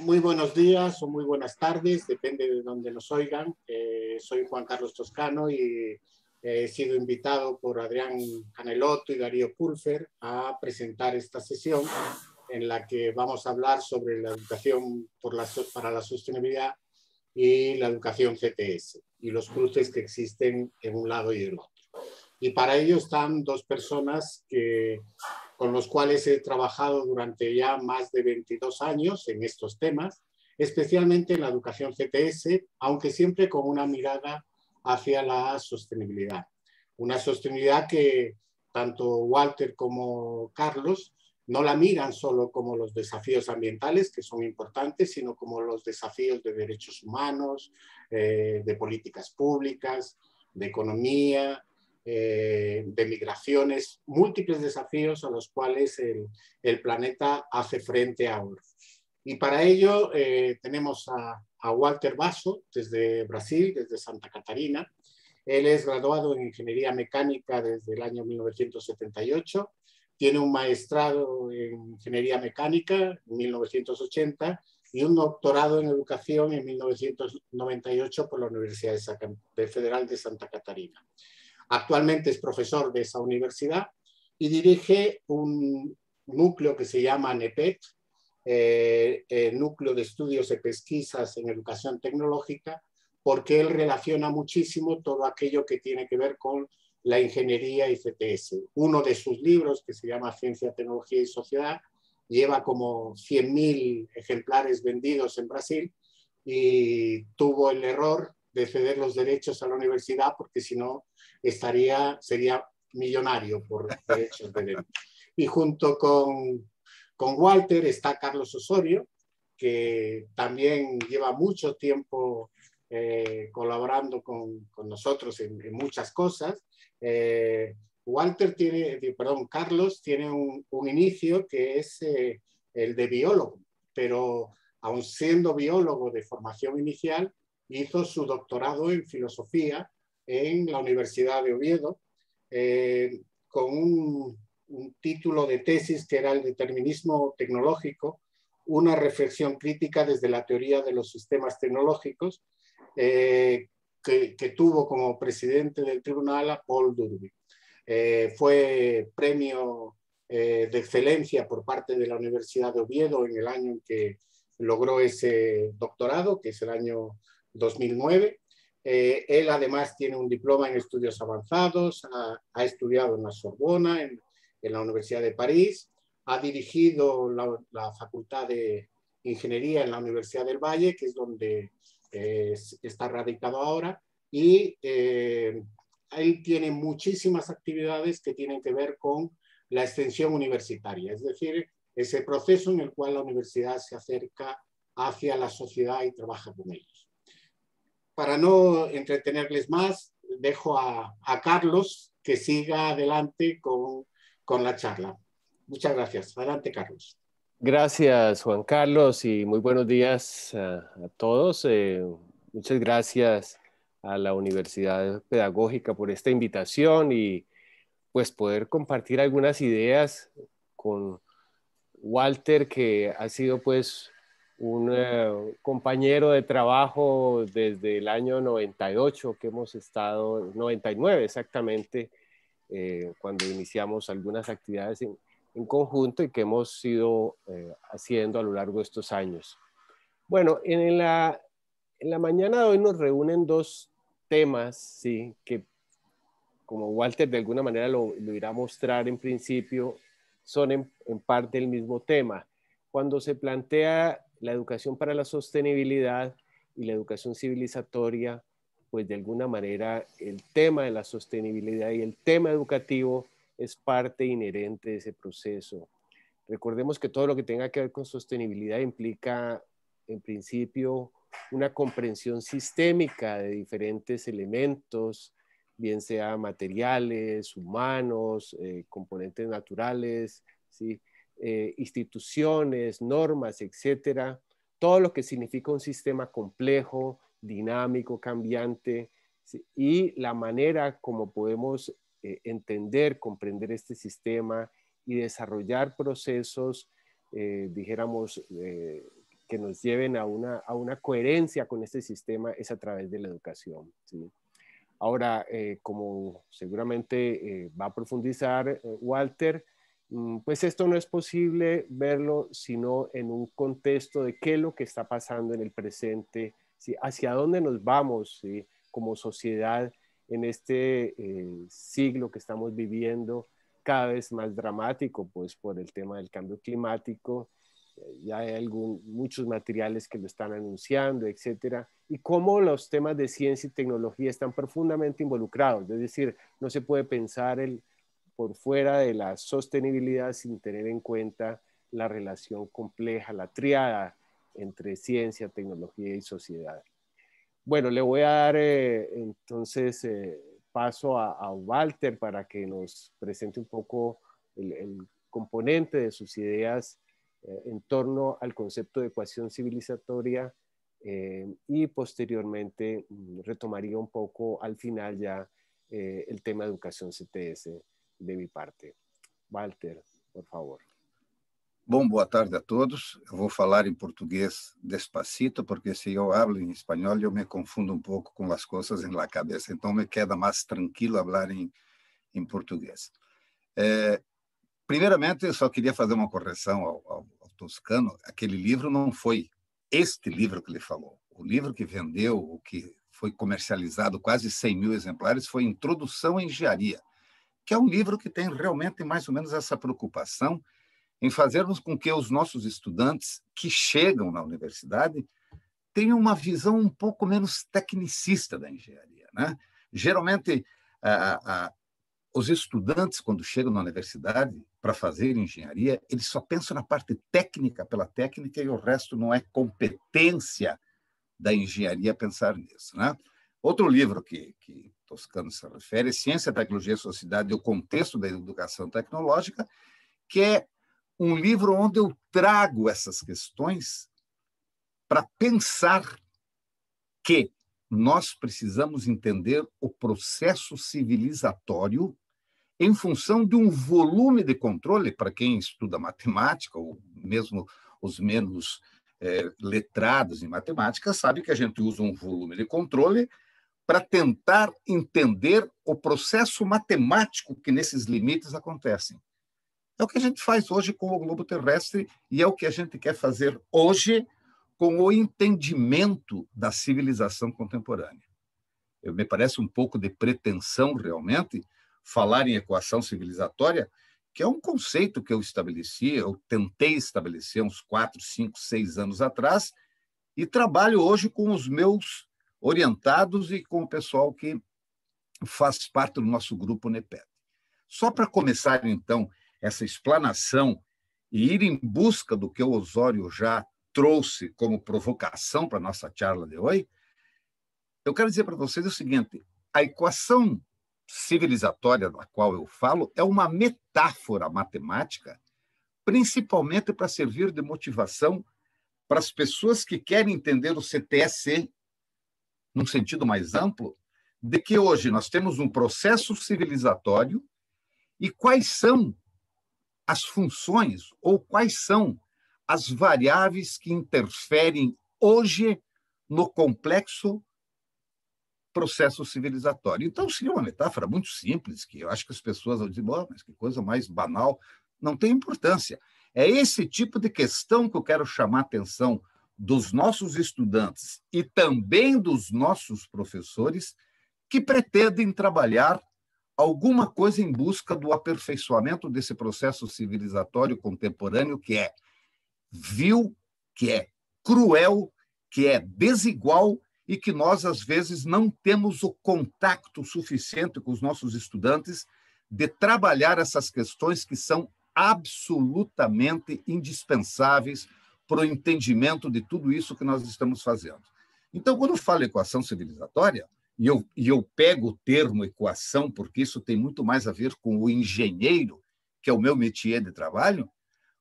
Muy buenos días o muy buenas tardes, depende de donde nos oigan. Eh, soy Juan Carlos Toscano y eh, he sido invitado por Adrián Canelotto y Darío Pulfer a presentar esta sesión en la que vamos a hablar sobre la educación por para la sostenibilidad y la educación CTS y los cruces que existen en un lado y el otro. Y para ello están dos personas que con los cuales he trabajado durante ya más de 22 años en estos temas, especialmente en la educación CTS, aunque siempre con una mirada hacia la sostenibilidad. Una sostenibilidad que tanto Walter como Carlos no la miran solo como los desafíos ambientales, que son importantes, sino como los desafíos de derechos humanos, eh, de políticas públicas, de economía, eh, de migraciones, múltiples desafíos a los cuales el, planeta hace frente ahora. Y para ello eh, tenemos a, Walter Basso desde Brasil, desde Santa Catarina. Él es graduado en Ingeniería Mecánica desde el año 1978. Tiene un maestrado en Ingeniería Mecánica en 1980 y un doctorado en Educación en 1998 por la Universidad Federal de Santa Catarina. Actualmente es profesor de esa universidad y dirige un núcleo que se llama NEPET, eh, eh, Núcleo de Estudios y Pesquisas en Educación Tecnológica, porque él relaciona muchísimo todo aquello que tiene que ver con la ingeniería y CTS. Uno de sus libros, que se llama Ciencia, Tecnología y Sociedad, lleva como 100.000 ejemplares vendidos en Brasil y tuvo el error de ceder los derechos a la universidad porque si no estaría, sería millonario por derechos de él. Y junto con, con Walter está Carlos Osorio, que también lleva mucho tiempo eh, colaborando con, con nosotros en, muchas cosas. Eh, Walter tiene, perdón, Carlos tiene un, un inicio que es eh, el de biólogo, pero aun siendo biólogo de formación inicial, hizo su doctorado en filosofía en la Universidad de Oviedo, eh, con un, título de tesis que era el determinismo tecnológico, una reflexión crítica desde la teoría de los sistemas tecnológicos, eh, que, tuvo como presidente del tribunal a Paul Durby. Eh, fue premio de excelencia por parte de la Universidad de Oviedo en el año en que logró ese doctorado, que es el año 2009. Eh, él además tiene un diploma en estudios avanzados, ha, estudiado en la Sorbona, en, la Universidad de París, ha dirigido la, Facultad de Ingeniería en la Universidad del Valle, que es donde eh, está radicado ahora, y eh, él tiene muchísimas actividades que tienen que ver con la extensión universitaria, es decir, ese proceso en el cual la universidad se acerca hacia la sociedad y trabaja con ellos para no entretenerles más, dejo a, Carlos que siga adelante con, la charla. Muchas gracias. Adelante, Carlos. Gracias, Juan Carlos, y muy buenos días a, todos. Eh, muchas gracias a la Universidad Pedagógica por esta invitación y pues poder compartir algunas ideas con Walter, que ha sido pues un eh, compañero de trabajo desde el año 98 que hemos estado, 99 exactamente, eh, cuando iniciamos algunas actividades en, conjunto y que hemos ido eh, haciendo a lo largo de estos años. Bueno, en la, en la mañana de hoy nos reúnen dos temas, sí, que como Walter de alguna manera lo, irá a mostrar en principio, son en, en parte el mismo tema. Cuando se plantea la educación para la sostenibilidad y la educación civilizatoria, pues de alguna manera el tema de la sostenibilidad y el tema educativo es parte inherente de ese proceso. Recordemos que todo lo que tenga que ver con sostenibilidad implica, en principio, una comprensión sistémica de diferentes elementos, bien sea materiales, humanos, eh, componentes naturales, ¿sí? Eh, instituciones, normas, etcétera, todo lo que significa un sistema complejo, dinámico, cambiante, y la manera como podemos eh, entender, comprender este sistema y desarrollar procesos, eh, dijéramos, que nos lleven a una, a una, coherencia con este sistema es a través de la educación. Ahora, como seguramente va a profundizar Walter, Mm, pues esto no es posible verlo sino en un contexto de qué es lo que está pasando en el presente, hacia dónde nos vamos como sociedad en este eh, siglo que estamos viviendo, cada vez más dramático pues por el tema del cambio climático, eh, ya hay muchos materiales que lo están anunciando, etcétera, y cómo los temas de ciencia y tecnología están profundamente involucrados, es decir, no se puede pensar el, por fuera de la sostenibilidad sin tener en cuenta la relación compleja, la triada entre ciencia, tecnología y sociedad. Bueno, le voy a dar eh, entonces eh, paso a, Walter para que nos presente un poco el, componente de sus ideas eh, en torno al concepto de ecuación civilizatoria y posteriormente mm, retomaría un poco al final ya el tema de educación CTS de minha parte. Walter, por favor. Bom, boa tarde a todos. Eu vou falar em português despacito, porque se eu falo em espanhol, eu me confundo um pouco com as coisas na cabeça. Então, me queda mais tranquilo falar em, em português. É, primeiramente, eu só queria fazer uma correção ao, ao, ao Toscano. Aquele livro não foi este livro que ele falou. O livro que vendeu, o que foi comercializado quase 100 mil exemplares, foi Introdução à Engenharia que é um livro que tem realmente mais ou menos essa preocupação em fazermos com que os nossos estudantes que chegam na universidade tenham uma visão um pouco menos tecnicista da engenharia. Né? Geralmente, a, a, os estudantes, quando chegam na universidade para fazer engenharia, eles só pensam na parte técnica pela técnica e o resto não é competência da engenharia pensar nisso. Né? Outro livro que, que Toscano se refere, Ciência, Tecnologia e Sociedade, o contexto da educação tecnológica, que é um livro onde eu trago essas questões para pensar que nós precisamos entender o processo civilizatório em função de um volume de controle, para quem estuda matemática, ou mesmo os menos é, letrados em matemática, sabe que a gente usa um volume de controle para tentar entender o processo matemático que nesses limites acontecem. É o que a gente faz hoje com o globo terrestre e é o que a gente quer fazer hoje com o entendimento da civilização contemporânea. Eu, me parece um pouco de pretensão, realmente, falar em equação civilizatória, que é um conceito que eu estabeleci, eu tentei estabelecer uns 4, 5, 6 anos atrás, e trabalho hoje com os meus orientados e com o pessoal que faz parte do nosso grupo NEPET. Só para começar, então, essa explanação e ir em busca do que o Osório já trouxe como provocação para a nossa charla de hoje, eu quero dizer para vocês o seguinte: a equação civilizatória da qual eu falo é uma metáfora matemática, principalmente para servir de motivação para as pessoas que querem entender o CTSC num sentido mais amplo, de que hoje nós temos um processo civilizatório e quais são as funções ou quais são as variáveis que interferem hoje no complexo processo civilizatório. Então, seria uma metáfora muito simples, que eu acho que as pessoas vão dizer, oh, mas que coisa mais banal, não tem importância. É esse tipo de questão que eu quero chamar atenção dos nossos estudantes e também dos nossos professores que pretendem trabalhar alguma coisa em busca do aperfeiçoamento desse processo civilizatório contemporâneo que é vil, que é cruel, que é desigual e que nós às vezes não temos o contato suficiente com os nossos estudantes de trabalhar essas questões que são absolutamente indispensáveis para o entendimento de tudo isso que nós estamos fazendo. Então, quando eu falo equação civilizatória, e eu, e eu pego o termo equação, porque isso tem muito mais a ver com o engenheiro, que é o meu métier de trabalho,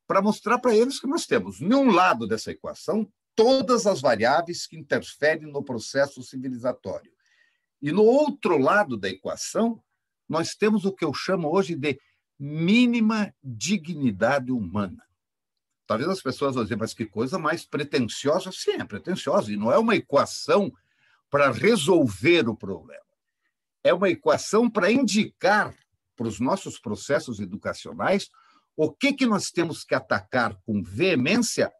para mostrar para eles que nós temos, num lado dessa equação, todas as variáveis que interferem no processo civilizatório. E no outro lado da equação, nós temos o que eu chamo hoje de mínima dignidade humana. Talvez as pessoas vão dizer, mas que coisa mais pretensiosa. Sim, é pretensiosa, e não é uma equação para resolver o problema. É uma equação para indicar para os nossos processos educacionais o que, que nós temos que atacar com veemência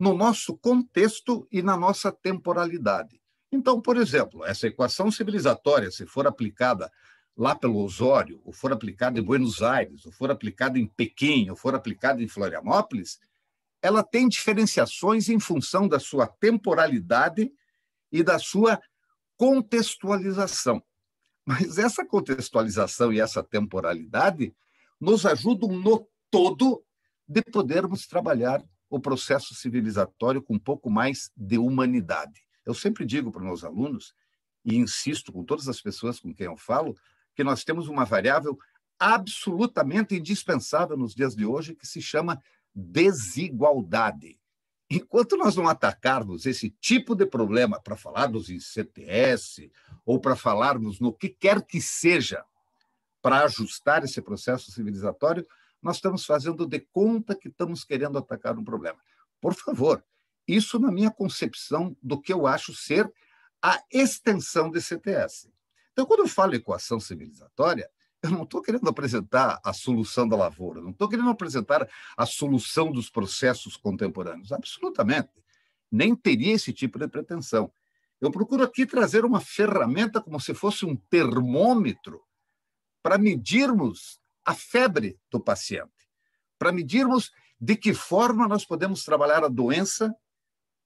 no nosso contexto e na nossa temporalidade. Então, por exemplo, essa equação civilizatória, se for aplicada lá pelo Osório, ou for aplicada em Buenos Aires, ou for aplicada em Pequim, ou for aplicada em Florianópolis, ela tem diferenciações em função da sua temporalidade e da sua contextualização. Mas essa contextualização e essa temporalidade nos ajudam no todo de podermos trabalhar o processo civilizatório com um pouco mais de humanidade. Eu sempre digo para meus alunos, e insisto com todas as pessoas com quem eu falo, que nós temos uma variável absolutamente indispensável nos dias de hoje que se chama desigualdade. Enquanto nós não atacarmos esse tipo de problema para falarmos em CTS ou para falarmos no que quer que seja para ajustar esse processo civilizatório, nós estamos fazendo de conta que estamos querendo atacar um problema. Por favor, isso na minha concepção do que eu acho ser a extensão de CTS. Então, quando eu falo equação civilizatória, eu não estou querendo apresentar a solução da lavoura, não estou querendo apresentar a solução dos processos contemporâneos, absolutamente. Nem teria esse tipo de pretensão. Eu procuro aqui trazer uma ferramenta como se fosse um termômetro para medirmos a febre do paciente, para medirmos de que forma nós podemos trabalhar a doença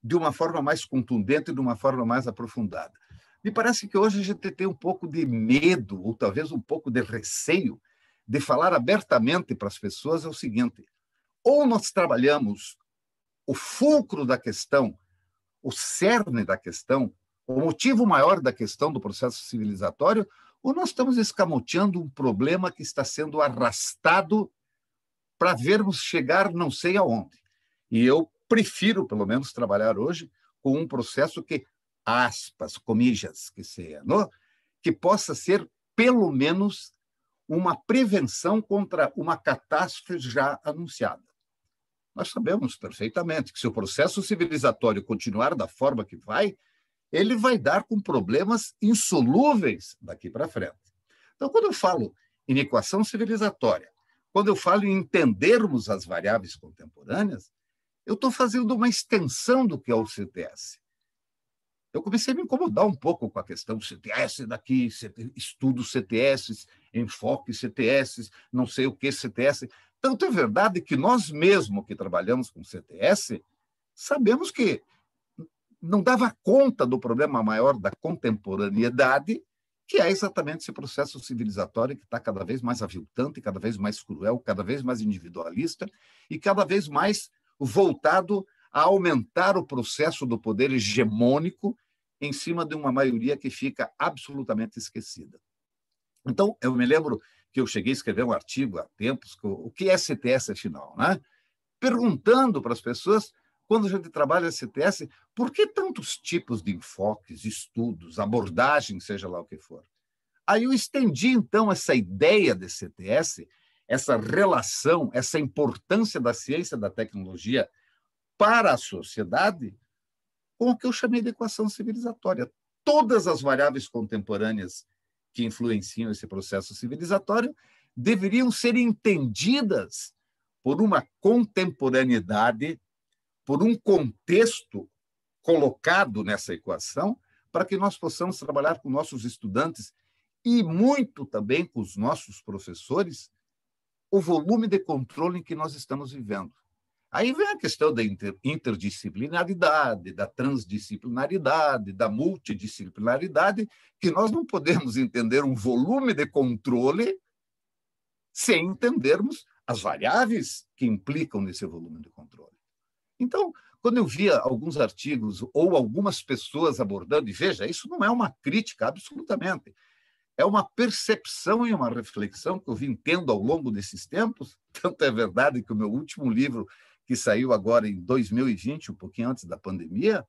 de uma forma mais contundente, e de uma forma mais aprofundada. Me parece que hoje a gente tem um pouco de medo, ou talvez um pouco de receio, de falar abertamente para as pessoas é o seguinte: ou nós trabalhamos o fulcro da questão, o cerne da questão, o motivo maior da questão do processo civilizatório, ou nós estamos escamoteando um problema que está sendo arrastado para vermos chegar não sei aonde. E eu prefiro, pelo menos, trabalhar hoje com um processo que aspas, comijas, que seja, não? que possa ser, pelo menos, uma prevenção contra uma catástrofe já anunciada. Nós sabemos perfeitamente que se o processo civilizatório continuar da forma que vai, ele vai dar com problemas insolúveis daqui para frente. Então, quando eu falo em equação civilizatória, quando eu falo em entendermos as variáveis contemporâneas, eu estou fazendo uma extensão do que é o CTS eu comecei a me incomodar um pouco com a questão CTS daqui, estudo CTS, enfoque CTS, não sei o que CTS. Tanto é verdade que nós mesmos que trabalhamos com CTS sabemos que não dava conta do problema maior da contemporaneidade, que é exatamente esse processo civilizatório que está cada vez mais aviltante, cada vez mais cruel, cada vez mais individualista e cada vez mais voltado a aumentar o processo do poder hegemônico em cima de uma maioria que fica absolutamente esquecida. Então, eu me lembro que eu cheguei a escrever um artigo há tempos, o que é CTS afinal, né? perguntando para as pessoas, quando a gente trabalha CTS, por que tantos tipos de enfoques, estudos, abordagens, seja lá o que for? Aí eu estendi, então, essa ideia de CTS, essa relação, essa importância da ciência da tecnologia para a sociedade, com o que eu chamei de equação civilizatória. Todas as variáveis contemporâneas que influenciam esse processo civilizatório deveriam ser entendidas por uma contemporaneidade, por um contexto colocado nessa equação, para que nós possamos trabalhar com nossos estudantes e muito também com os nossos professores o volume de controle em que nós estamos vivendo. Aí vem a questão da interdisciplinaridade, da transdisciplinaridade, da multidisciplinaridade, que nós não podemos entender um volume de controle sem entendermos as variáveis que implicam nesse volume de controle. Então, quando eu via alguns artigos ou algumas pessoas abordando, e veja, isso não é uma crítica, absolutamente. É uma percepção e uma reflexão que eu vim tendo ao longo desses tempos. Tanto é verdade que o meu último livro que saiu agora em 2020, um pouquinho antes da pandemia,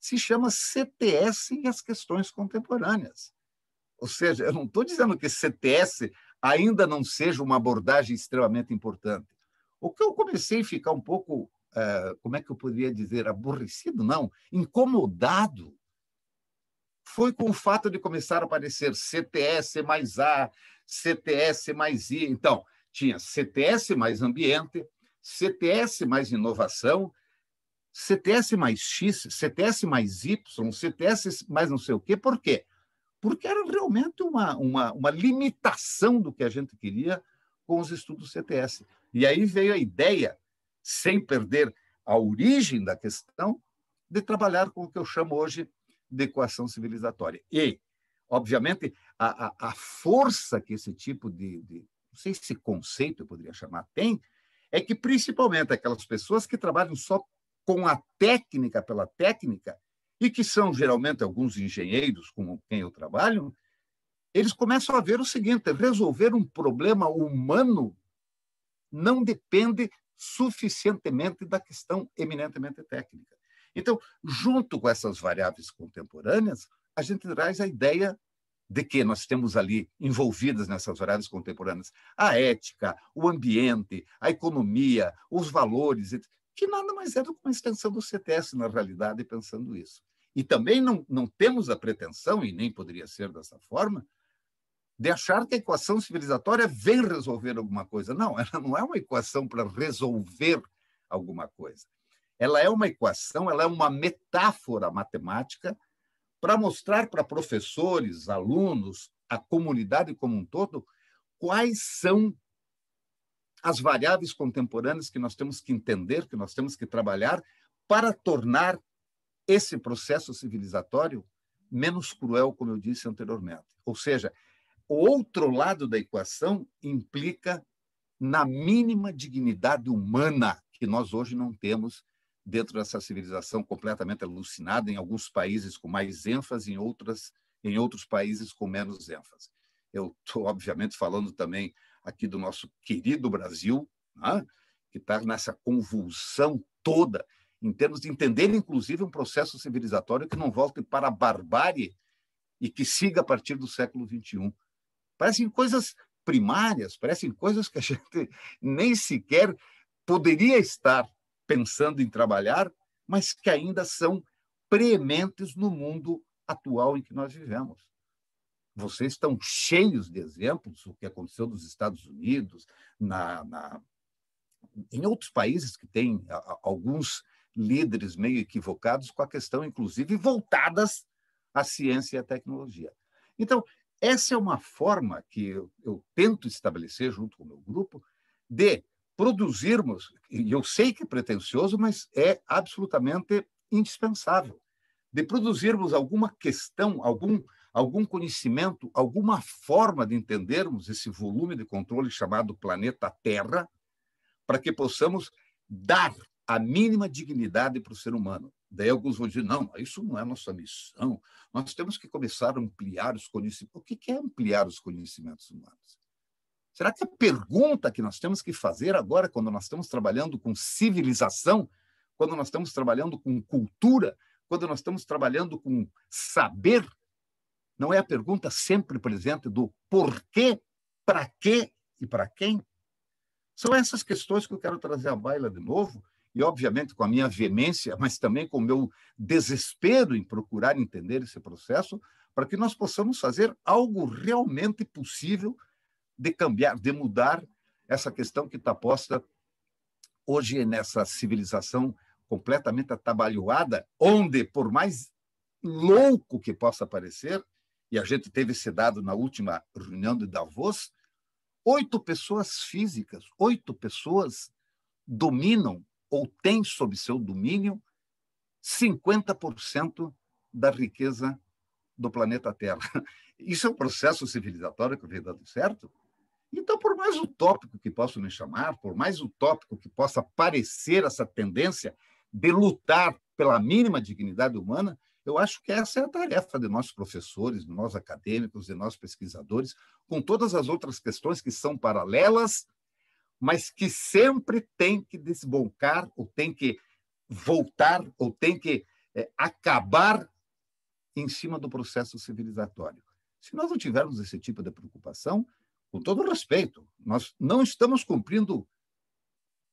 se chama CTS e as questões contemporâneas. Ou seja, eu não estou dizendo que CTS ainda não seja uma abordagem extremamente importante. O que eu comecei a ficar um pouco, é, como é que eu poderia dizer, aborrecido, não, incomodado, foi com o fato de começar a aparecer CTS mais A, CTS mais I. Então, tinha CTS mais ambiente, CTS mais inovação, CTS mais X, CTS mais Y, CTS mais não sei o quê. Por quê? Porque era realmente uma, uma, uma limitação do que a gente queria com os estudos CTS. E aí veio a ideia, sem perder a origem da questão, de trabalhar com o que eu chamo hoje de equação civilizatória. E, obviamente, a, a, a força que esse tipo de, de, não sei se conceito eu poderia chamar, tem, é que, principalmente, aquelas pessoas que trabalham só com a técnica pela técnica, e que são geralmente alguns engenheiros com quem eu trabalho, eles começam a ver o seguinte: resolver um problema humano não depende suficientemente da questão eminentemente técnica. Então, junto com essas variáveis contemporâneas, a gente traz a ideia de que nós temos ali envolvidas nessas áreas contemporâneas a ética, o ambiente, a economia, os valores, que nada mais é do que uma extensão do CTS, na realidade, pensando isso. E também não, não temos a pretensão, e nem poderia ser dessa forma, de achar que a equação civilizatória vem resolver alguma coisa. Não, ela não é uma equação para resolver alguma coisa. Ela é uma equação, ela é uma metáfora matemática para mostrar para professores, alunos, a comunidade como um todo, quais são as variáveis contemporâneas que nós temos que entender, que nós temos que trabalhar para tornar esse processo civilizatório menos cruel, como eu disse anteriormente. Ou seja, o outro lado da equação implica na mínima dignidade humana que nós hoje não temos dentro dessa civilização completamente alucinada, em alguns países com mais ênfase, em outras em outros países com menos ênfase. Eu estou, obviamente, falando também aqui do nosso querido Brasil, né? que está nessa convulsão toda, em termos de entender, inclusive, um processo civilizatório que não volte para a barbárie e que siga a partir do século XXI. Parecem coisas primárias, parecem coisas que a gente nem sequer poderia estar pensando em trabalhar, mas que ainda são prementes no mundo atual em que nós vivemos. Vocês estão cheios de exemplos, o que aconteceu nos Estados Unidos, na, na em outros países que têm alguns líderes meio equivocados com a questão, inclusive, voltadas à ciência e à tecnologia. Então, essa é uma forma que eu, eu tento estabelecer junto com o meu grupo de produzirmos, e eu sei que é pretensioso, mas é absolutamente indispensável, de produzirmos alguma questão, algum, algum conhecimento, alguma forma de entendermos esse volume de controle chamado planeta Terra, para que possamos dar a mínima dignidade para o ser humano. Daí alguns vão dizer: não, isso não é nossa missão. Nós temos que começar a ampliar os conhecimentos. O que é ampliar os conhecimentos humanos? Será que a pergunta que nós temos que fazer agora, quando nós estamos trabalhando com civilização, quando nós estamos trabalhando com cultura, quando nós estamos trabalhando com saber, não é a pergunta sempre presente do porquê, para quê e para quem? São essas questões que eu quero trazer à baila de novo, e obviamente com a minha veemência, mas também com o meu desespero em procurar entender esse processo, para que nós possamos fazer algo realmente possível de cambiar, de mudar essa questão que está posta hoje nessa civilização completamente atabalhoada, onde, por mais louco que possa parecer, e a gente teve esse dado na última reunião de Davos, oito pessoas físicas, oito pessoas dominam ou têm sob seu domínio 50% da riqueza do planeta Terra. Isso é um processo civilizatório que vem dando certo? Então, por mais utópico que possa me chamar, por mais utópico que possa parecer essa tendência de lutar pela mínima dignidade humana, eu acho que essa é a tarefa de nossos professores, de nós acadêmicos, de nós pesquisadores, com todas as outras questões que são paralelas, mas que sempre tem que desbocar, ou tem que voltar, ou tem que é, acabar em cima do processo civilizatório. Se nós não tivermos esse tipo de preocupação, com todo respeito, nós não estamos cumprindo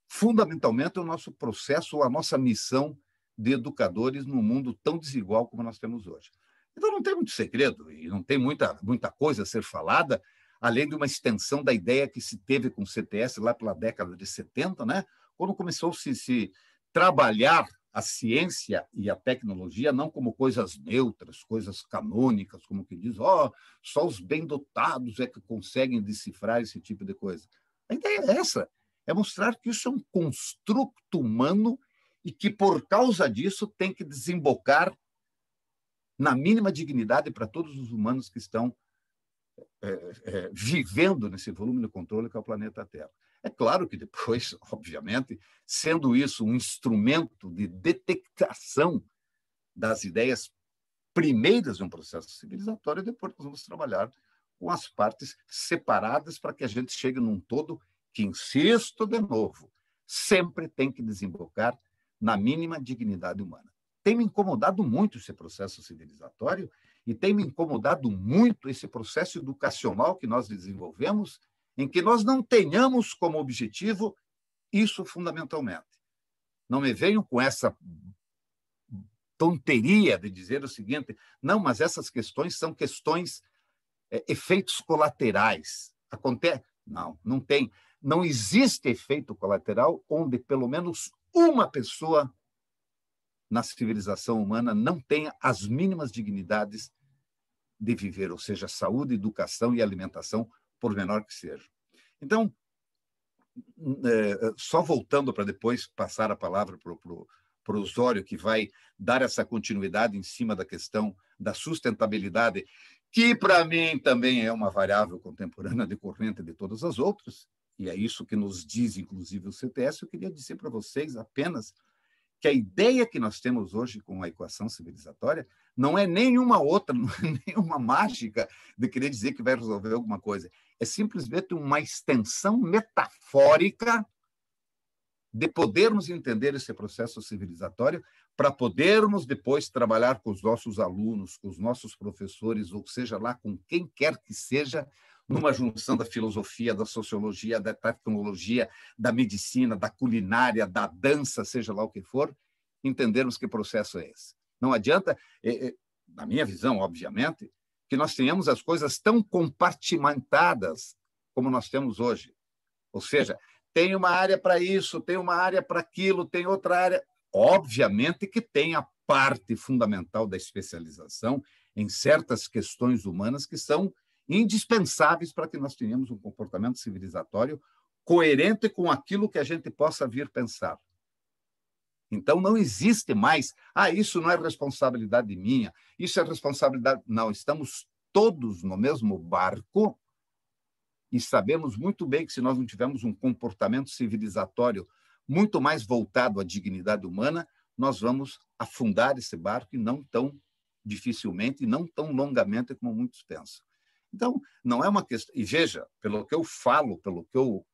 fundamentalmente o nosso processo, a nossa missão de educadores num mundo tão desigual como nós temos hoje. Então não tem muito segredo e não tem muita, muita coisa a ser falada, além de uma extensão da ideia que se teve com o CTS lá pela década de 70, né? quando começou -se, se trabalhar a ciência e a tecnologia não como coisas neutras, coisas canônicas, como que diz, ó, oh, só os bem dotados é que conseguem decifrar esse tipo de coisa. A ideia é essa, é mostrar que isso é um construto humano e que por causa disso tem que desembocar na mínima dignidade para todos os humanos que estão é, é, vivendo nesse volume de controle que é o planeta Terra. É claro que depois, obviamente, sendo isso um instrumento de detectação das ideias primeiras de um processo civilizatório, depois nós vamos trabalhar com as partes separadas para que a gente chegue num todo que, insisto de novo, sempre tem que desembocar na mínima dignidade humana. Tem me incomodado muito esse processo civilizatório e tem me incomodado muito esse processo educacional que nós desenvolvemos em que nós não tenhamos como objetivo isso fundamentalmente. Não me venham com essa tonteria de dizer o seguinte: não, mas essas questões são questões, é, efeitos colaterais. Acontece. Não, não tem. Não existe efeito colateral onde pelo menos uma pessoa na civilização humana não tenha as mínimas dignidades de viver, ou seja, saúde, educação e alimentação por menor que seja. Então, é, é, só voltando para depois passar a palavra para o para o Osório, que vai dar essa continuidade em cima da questão da sustentabilidade, que para mim também é uma variável contemporânea decorrente de todas as outras, e é isso que nos diz, inclusive, o CTS. Eu queria dizer para vocês apenas que a ideia que nós temos hoje com a equação civilizatória não é nenhuma outra, não é nenhuma mágica de querer dizer que vai resolver alguma coisa é simplesmente uma extensão metafórica de podermos entender esse processo civilizatório para podermos depois trabalhar com os nossos alunos, com os nossos professores, ou seja lá com quem quer que seja, numa junção da filosofia, da sociologia, da tecnologia, da medicina, da culinária, da dança, seja lá o que for, entendermos que processo é esse. Não adianta, é, é, na minha visão, obviamente, que nós tenhamos as coisas tão compartimentadas como nós temos hoje. Ou seja, tem uma área para isso, tem uma área para aquilo, tem outra área. Obviamente que tem a parte fundamental da especialização em certas questões humanas que são indispensáveis para que nós tenhamos um comportamento civilizatório coerente com aquilo que a gente possa vir pensar. Então não existe mais, ah, isso não é responsabilidade minha, isso é responsabilidade. Não, estamos todos no mesmo barco e sabemos muito bem que se nós não tivermos um comportamento civilizatório muito mais voltado à dignidade humana, nós vamos afundar esse barco e não tão dificilmente e não tão longamente como muitos pensam. Então, não é uma questão. E veja, pelo que eu falo, pelo que eu.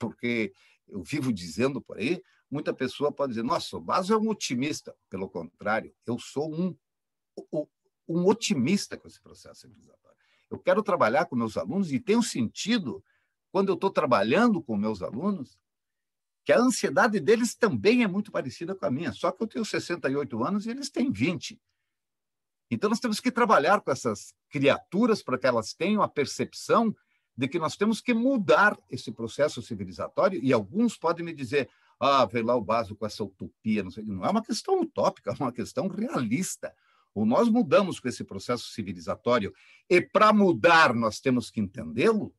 Porque eu vivo dizendo por aí, muita pessoa pode dizer, nossa, o Baso é um otimista. Pelo contrário, eu sou um, um otimista com esse processo civilizatório. Eu quero trabalhar com meus alunos e tem um sentido, quando eu estou trabalhando com meus alunos, que a ansiedade deles também é muito parecida com a minha, só que eu tenho 68 anos e eles têm 20. Então, nós temos que trabalhar com essas criaturas para que elas tenham a percepção de que nós temos que mudar esse processo civilizatório. E alguns podem me dizer: ah, veio lá o Baso com essa utopia, não sei Não é uma questão utópica, é uma questão realista. Ou nós mudamos com esse processo civilizatório e para mudar nós temos que entendê-lo,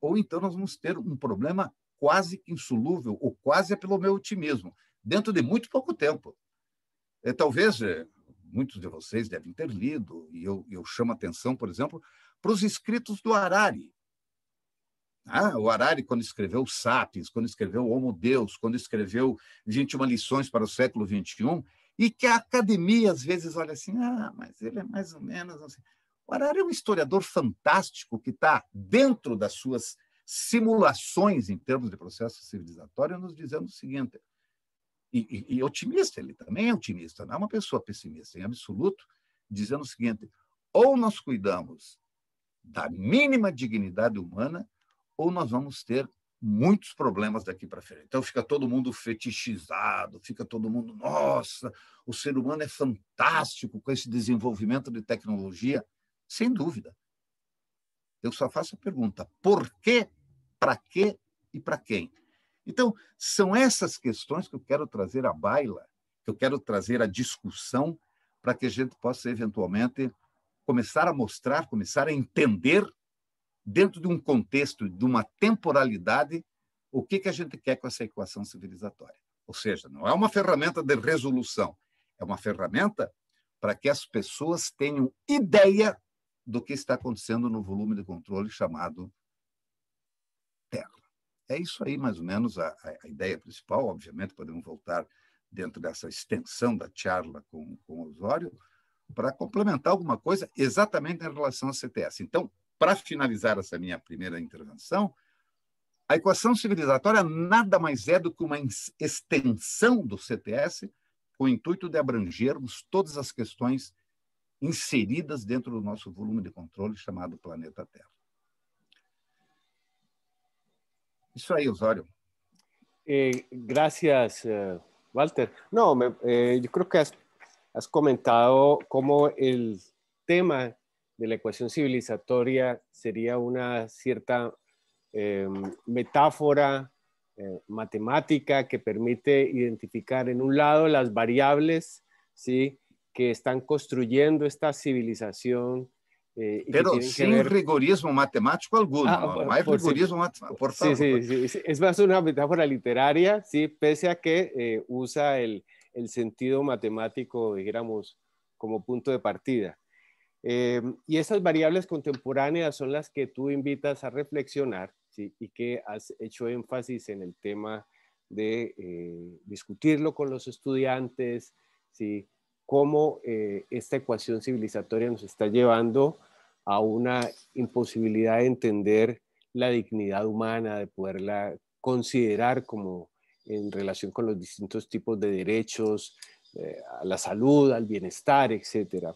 ou então nós vamos ter um problema quase insolúvel, ou quase é pelo meu otimismo, dentro de muito pouco tempo. É, talvez é, muitos de vocês devem ter lido, e eu, eu chamo atenção, por exemplo, para os escritos do Harari, ah, o Harari, quando escreveu Sapiens, quando escreveu Homo Deus, quando escreveu 21 lições para o século XXI, e que a academia às vezes olha assim, ah, mas ele é mais ou menos assim. O Harari é um historiador fantástico que está dentro das suas simulações em termos de processo civilizatório, nos dizendo o seguinte, e, e, e otimista, ele também é otimista, não é uma pessoa pessimista em absoluto, dizendo o seguinte, ou nós cuidamos da mínima dignidade humana, ou nós vamos ter muitos problemas daqui para frente. Então fica todo mundo fetichizado, fica todo mundo, nossa, o ser humano é fantástico com esse desenvolvimento de tecnologia, sem dúvida. Eu só faço a pergunta: por quê, para quê e para quem? Então, são essas questões que eu quero trazer à baila, que eu quero trazer à discussão, para que a gente possa eventualmente começar a mostrar, começar a entender dentro de um contexto, de uma temporalidade, o que, que a gente quer com essa equação civilizatória. Ou seja, não é uma ferramenta de resolução, é uma ferramenta para que as pessoas tenham ideia do que está acontecendo no volume de controle chamado Terra. É isso aí, mais ou menos, a, a ideia principal. Obviamente, podemos voltar dentro dessa extensão da charla com, com o Osório para complementar alguma coisa exatamente em relação à CTS. Então, para finalizar essa minha primeira intervenção, a equação civilizatória nada mais é do que uma extensão do CTS com o intuito de abrangermos todas as questões inseridas dentro do nosso volume de controle chamado planeta Terra. Isso aí, Osório. É, eh, gracias, Walter. No, me, eh, yo creo que has, has comentado cómo el tema de la ecuación civilizatoria sería una cierta eh, metáfora eh, matemática que permite identificar en un lado las variables ¿sí? que están construyendo esta civilización. Eh, Pero sin rigorismo matemático alguno, ah, rigorismo matemático, es más una metáfora literaria, ¿sí? pese a que usa el, el sentido matemático, dijéramos, como punto de partida. Eh, y esas variables contemporáneas son las que tú invitas a reflexionar y que has hecho énfasis en el tema de eh, discutirlo con los estudiantes, cómo eh, esta ecuación civilizatoria nos está llevando a una imposibilidad de entender la dignidad humana, de poderla considerar como en relación con los distintos tipos de derechos, a la salud, al bienestar, etcétera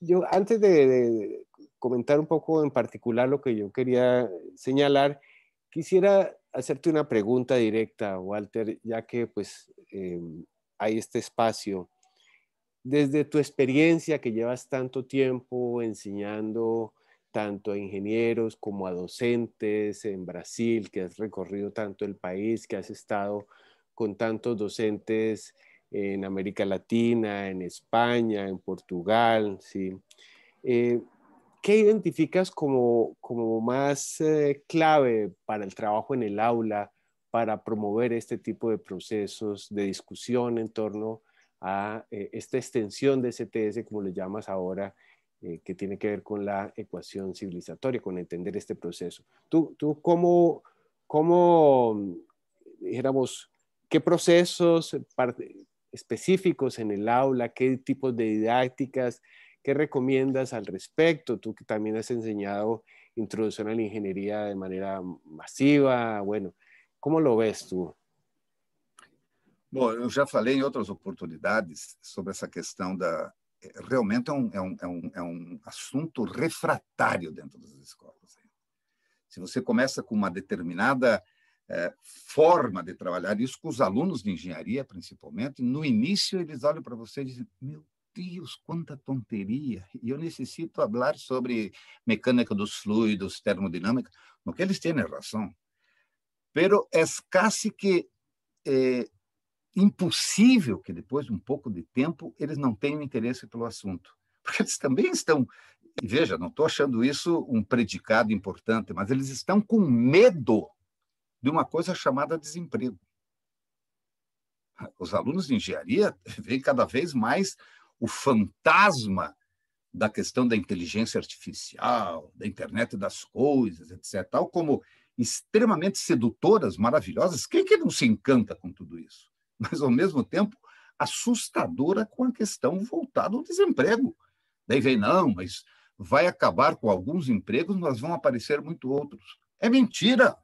yo antes de, comentar un poco en particular lo que yo quería señalar, quisiera hacerte una pregunta directa, Walter, ya que pues eh, hay este espacio. Desde tu experiencia que llevas tanto tiempo enseñando tanto a ingenieros como a docentes en Brasil, que has recorrido tanto el país, que has estado con tantos docentes en América Latina, en España, en Portugal, ¿sí? Eh, ¿Qué identificas como, como más eh, clave para el trabajo en el aula, para promover este tipo de procesos de discusión en torno a eh, esta extensión de STS, como le llamas ahora, que tiene que ver con la ecuación civilizatoria, con entender este proceso? ¿Tú, tú cómo, cómo, mm, dijéramos, qué procesos específicos en el aula, qué tipos de didácticas, qué recomiendas al respecto, tú que también has enseñado introducción a la ingeniería de manera masiva, bueno, ¿cómo lo ves tú? Bueno, eu já falei en otras oportunidades sobre esa questão da. Eh, realmente es un é um, é um, é um assunto refratário dentro das escolas. ¿eh? Se você começa com uma determinada é, forma de trabalhar isso com os alunos de engenharia, principalmente. No início, eles olham para você e dizem: Meu Deus, quanta tonteria! E eu necessito falar sobre mecânica dos fluidos, termodinâmica, no que eles têm razão. Pero é quase que é, impossível que depois de um pouco de tempo eles não tenham interesse pelo assunto, porque eles também estão e veja, não estou achando isso um predicado importante, mas eles estão com medo de uma coisa chamada desemprego. Os alunos de engenharia veem cada vez mais o fantasma da questão da inteligência artificial, da internet das coisas, etc., tal como extremamente sedutoras, maravilhosas. Quem que não se encanta com tudo isso? Mas, ao mesmo tempo, assustadora com a questão voltada ao desemprego. Daí vem, não, mas vai acabar com alguns empregos, mas vão aparecer muito outros. É mentira!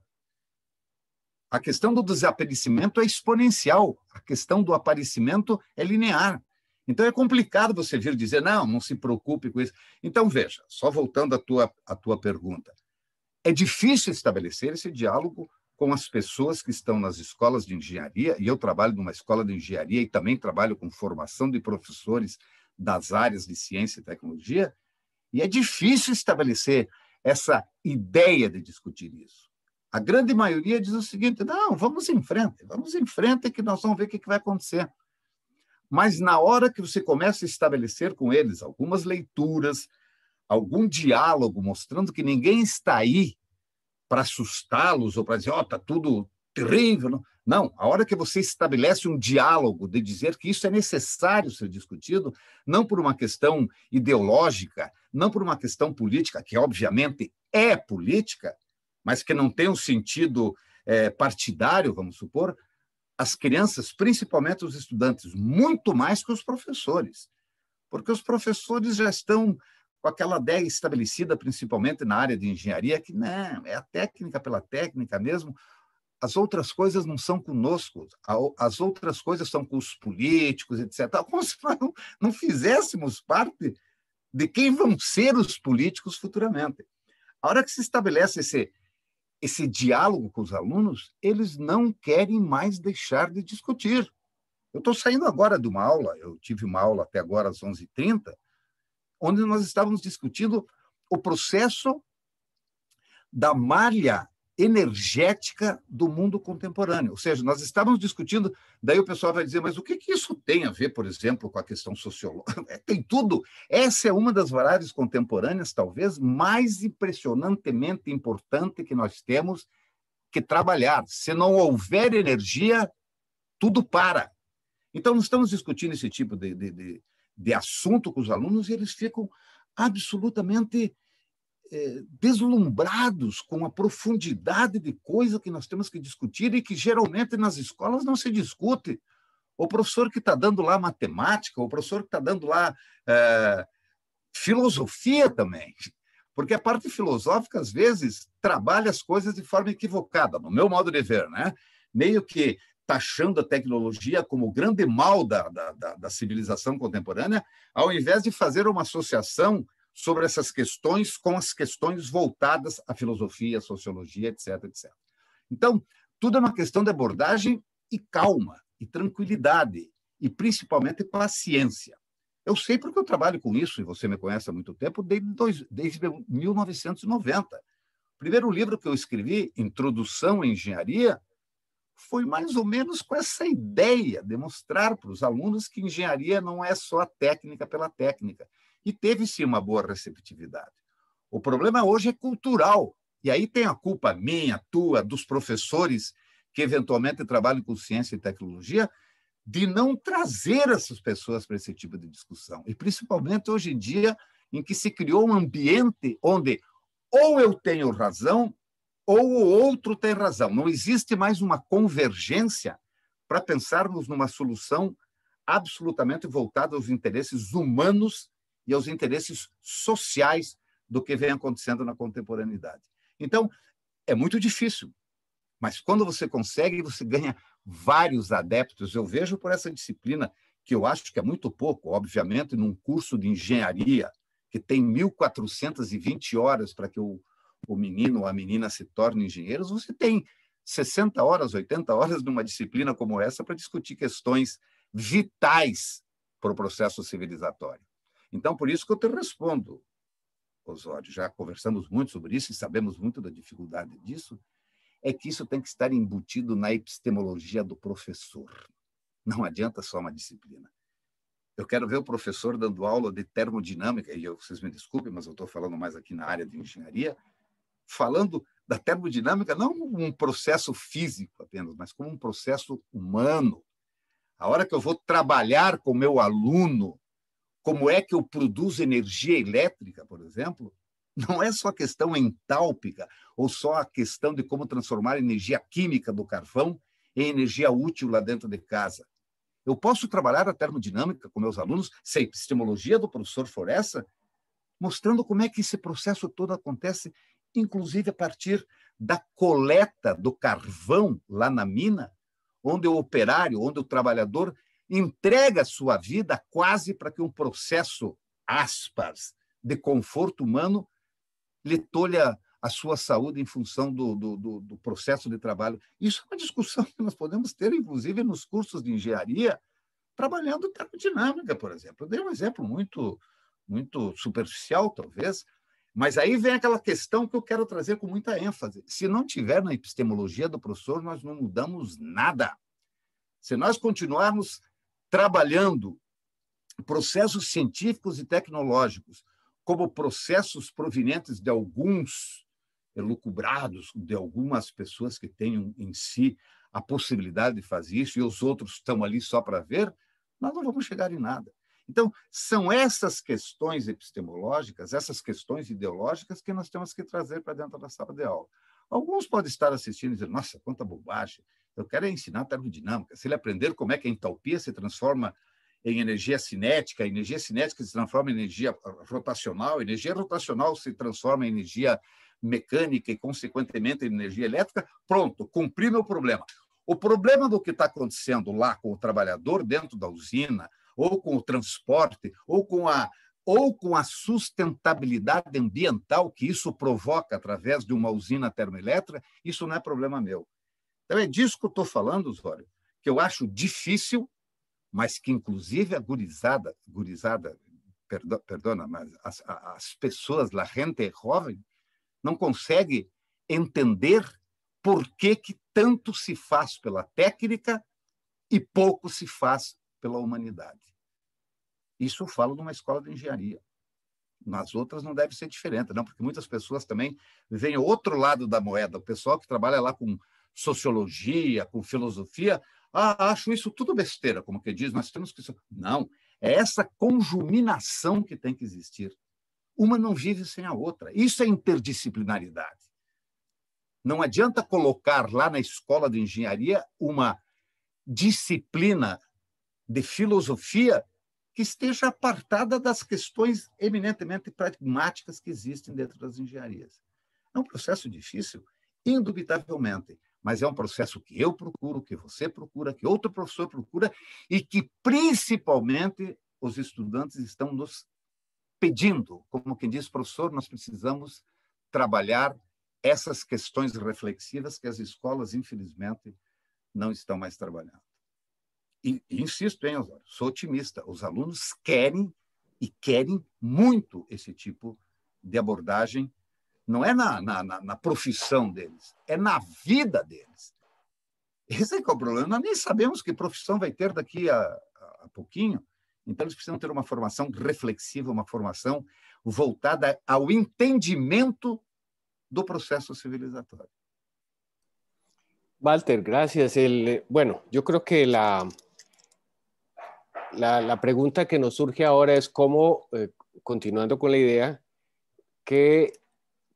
A questão do desaparecimento é exponencial, a questão do aparecimento é linear. Então é complicado você vir dizer, não, não se preocupe com isso. Então, veja, só voltando à tua, à tua pergunta. É difícil estabelecer esse diálogo com as pessoas que estão nas escolas de engenharia, e eu trabalho numa escola de engenharia e também trabalho com formação de professores das áreas de ciência e tecnologia, e é difícil estabelecer essa ideia de discutir isso. A grande maioria diz o seguinte: não, vamos em frente, vamos em frente que nós vamos ver o que vai acontecer. Mas na hora que você começa a estabelecer com eles algumas leituras, algum diálogo mostrando que ninguém está aí para assustá-los ou para dizer, ó, oh, tá tudo terrível. Não, a hora que você estabelece um diálogo de dizer que isso é necessário ser discutido, não por uma questão ideológica, não por uma questão política, que obviamente é política, mas que não tem um sentido é, partidário, vamos supor, as crianças, principalmente os estudantes, muito mais que os professores, porque os professores já estão com aquela ideia estabelecida, principalmente na área de engenharia, que não, né, é a técnica pela técnica mesmo, as outras coisas não são conosco, as outras coisas são com os políticos, etc. Como se nós não, não fizéssemos parte de quem vão ser os políticos futuramente. A hora que se estabelece esse, esse diálogo com os alunos, eles não querem mais deixar de discutir. Eu estou saindo agora de uma aula, eu tive uma aula até agora às 11h30, onde nós estávamos discutindo o processo da malha energética do mundo contemporâneo. Ou seja, nós estávamos discutindo, daí o pessoal vai dizer, mas o que, que isso tem a ver, por exemplo, com a questão sociológica? É, tem tudo. Essa é uma das variáveis contemporâneas, talvez, mais impressionantemente importante que nós temos que trabalhar. Se não houver energia, tudo para. Então, nós estamos discutindo esse tipo de, de, de, de assunto com os alunos e eles ficam absolutamente é, deslumbrados com a profundidade de coisa que nós temos que discutir e que geralmente nas escolas não se discute. O professor que está dando lá matemática, o professor que está dando lá é, filosofia também, porque a parte filosófica às vezes trabalha as coisas de forma equivocada, no meu modo de ver, né? Meio que taxando a tecnologia como o grande mal da, da, da, da civilização contemporânea, ao invés de fazer uma associação sobre essas questões com as questões voltadas à filosofia, à sociologia, etc, etc. Então, tudo é uma questão de abordagem e calma, e tranquilidade, e principalmente paciência. Eu sei porque eu trabalho com isso, e você me conhece há muito tempo, desde, dois, desde 1990. O primeiro livro que eu escrevi, Introdução à Engenharia, foi mais ou menos com essa ideia, demonstrar para os alunos que engenharia não é só a técnica pela técnica, e teve sim uma boa receptividade. O problema hoje é cultural. E aí tem a culpa minha, tua, dos professores que eventualmente trabalham com ciência e tecnologia, de não trazer essas pessoas para esse tipo de discussão. E principalmente hoje em dia, em que se criou um ambiente onde ou eu tenho razão ou o outro tem razão. Não existe mais uma convergência para pensarmos numa solução absolutamente voltada aos interesses humanos e aos interesses sociais do que vem acontecendo na contemporaneidade. Então, é muito difícil, mas quando você consegue, você ganha vários adeptos. Eu vejo por essa disciplina, que eu acho que é muito pouco, obviamente, num curso de engenharia, que tem 1.420 horas para que o, o menino ou a menina se torne engenheiros, você tem 60 horas, 80 horas numa disciplina como essa para discutir questões vitais para o processo civilizatório. Então, por isso que eu te respondo, Osório, já conversamos muito sobre isso e sabemos muito da dificuldade disso, é que isso tem que estar embutido na epistemologia do professor. Não adianta só uma disciplina. Eu quero ver o professor dando aula de termodinâmica, e eu, vocês me desculpem, mas eu estou falando mais aqui na área de engenharia, falando da termodinâmica não como um processo físico apenas, mas como um processo humano. A hora que eu vou trabalhar com meu aluno como é que eu produzo energia elétrica, por exemplo, não é só questão entálpica ou só a questão de como transformar a energia química do carvão em energia útil lá dentro de casa. Eu posso trabalhar a termodinâmica com meus alunos, sem epistemologia do professor Floresta, mostrando como é que esse processo todo acontece, inclusive a partir da coleta do carvão lá na mina, onde o operário, onde o trabalhador entrega sua vida quase para que um processo, aspas, de conforto humano lhe tolha a sua saúde em função do, do, do, do processo de trabalho. Isso é uma discussão que nós podemos ter, inclusive, nos cursos de engenharia, trabalhando termodinâmica, por exemplo. Eu dei um exemplo muito, muito superficial, talvez, mas aí vem aquela questão que eu quero trazer com muita ênfase. Se não tiver na epistemologia do professor, nós não mudamos nada. Se nós continuarmos trabalhando processos científicos e tecnológicos como processos provenientes de alguns elucubrados, de algumas pessoas que têm em si a possibilidade de fazer isso e os outros estão ali só para ver, nós não vamos chegar em nada. Então, são essas questões epistemológicas, essas questões ideológicas que nós temos que trazer para dentro da sala de aula. Alguns podem estar assistindo e dizer, nossa, quanta bobagem, eu quero é ensinar ensinar termodinâmica. Se ele aprender como é que a entalpia se transforma em energia cinética, a energia cinética se transforma em energia rotacional, a energia rotacional se transforma em energia mecânica e, consequentemente, em energia elétrica. Pronto, cumpri meu problema. O problema do que está acontecendo lá com o trabalhador dentro da usina, ou com o transporte, ou com a ou com a sustentabilidade ambiental que isso provoca através de uma usina termoelétrica, isso não é problema meu. Então, é disso que eu estou falando, Zório, que eu acho difícil, mas que, inclusive, a gurizada, gurizada perdo, perdona, mas as, as pessoas, a gente jovem, não consegue entender por que, que tanto se faz pela técnica e pouco se faz pela humanidade. Isso eu falo numa escola de engenharia. Nas outras não deve ser diferente, não, porque muitas pessoas também veem outro lado da moeda. O pessoal que trabalha lá com sociologia, com filosofia, ah, acho isso tudo besteira, como que diz, nós temos que. Não, é essa conjuminação que tem que existir. Uma não vive sem a outra. Isso é interdisciplinaridade. Não adianta colocar lá na escola de engenharia uma disciplina de filosofia que esteja apartada das questões eminentemente pragmáticas que existem dentro das engenharias. É um processo difícil, indubitavelmente, mas é um processo que eu procuro, que você procura, que outro professor procura e que principalmente os estudantes estão nos pedindo, como quem diz, professor, nós precisamos trabalhar essas questões reflexivas que as escolas, infelizmente, não estão mais trabalhando. E, e insisto, hein, Osório, sou otimista. Os alunos querem e querem muito esse tipo de abordagem não é na, na, na, na profissão deles, é na vida deles. Esse é que é o problema. Nós nem sabemos que profissão vai ter daqui a, a pouquinho. Então, eles precisam ter uma formação reflexiva, uma formação voltada ao entendimento do processo civilizatório. Walter, graças. El, bueno, yo creo que la, la, la, pregunta que nos surge ahora es cómo, eh, continuando con la idea, que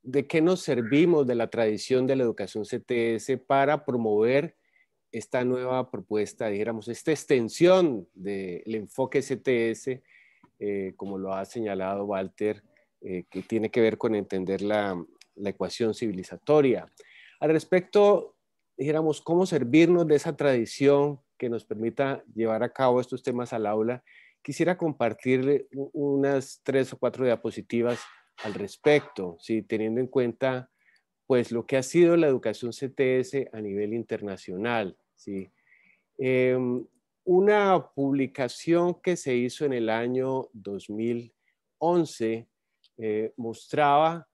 de qué nos servimos de la tradición de la educación CTS para promover esta nueva propuesta, dijéramos, esta extensión del enfoque CTS, eh, como lo ha señalado Walter, eh, que tiene que ver con entender la, la ecuación civilizatoria. Al respecto, dijéramos, cómo servirnos de esa tradición que nos permita llevar a cabo estos temas al aula, quisiera compartirle unas tres o cuatro diapositivas al respecto, teniendo en cuenta pues, lo que ha sido la educación CTS a nivel internacional. ¿sí? Em, una publicación que se hizo en el año 2011 eh, mostraba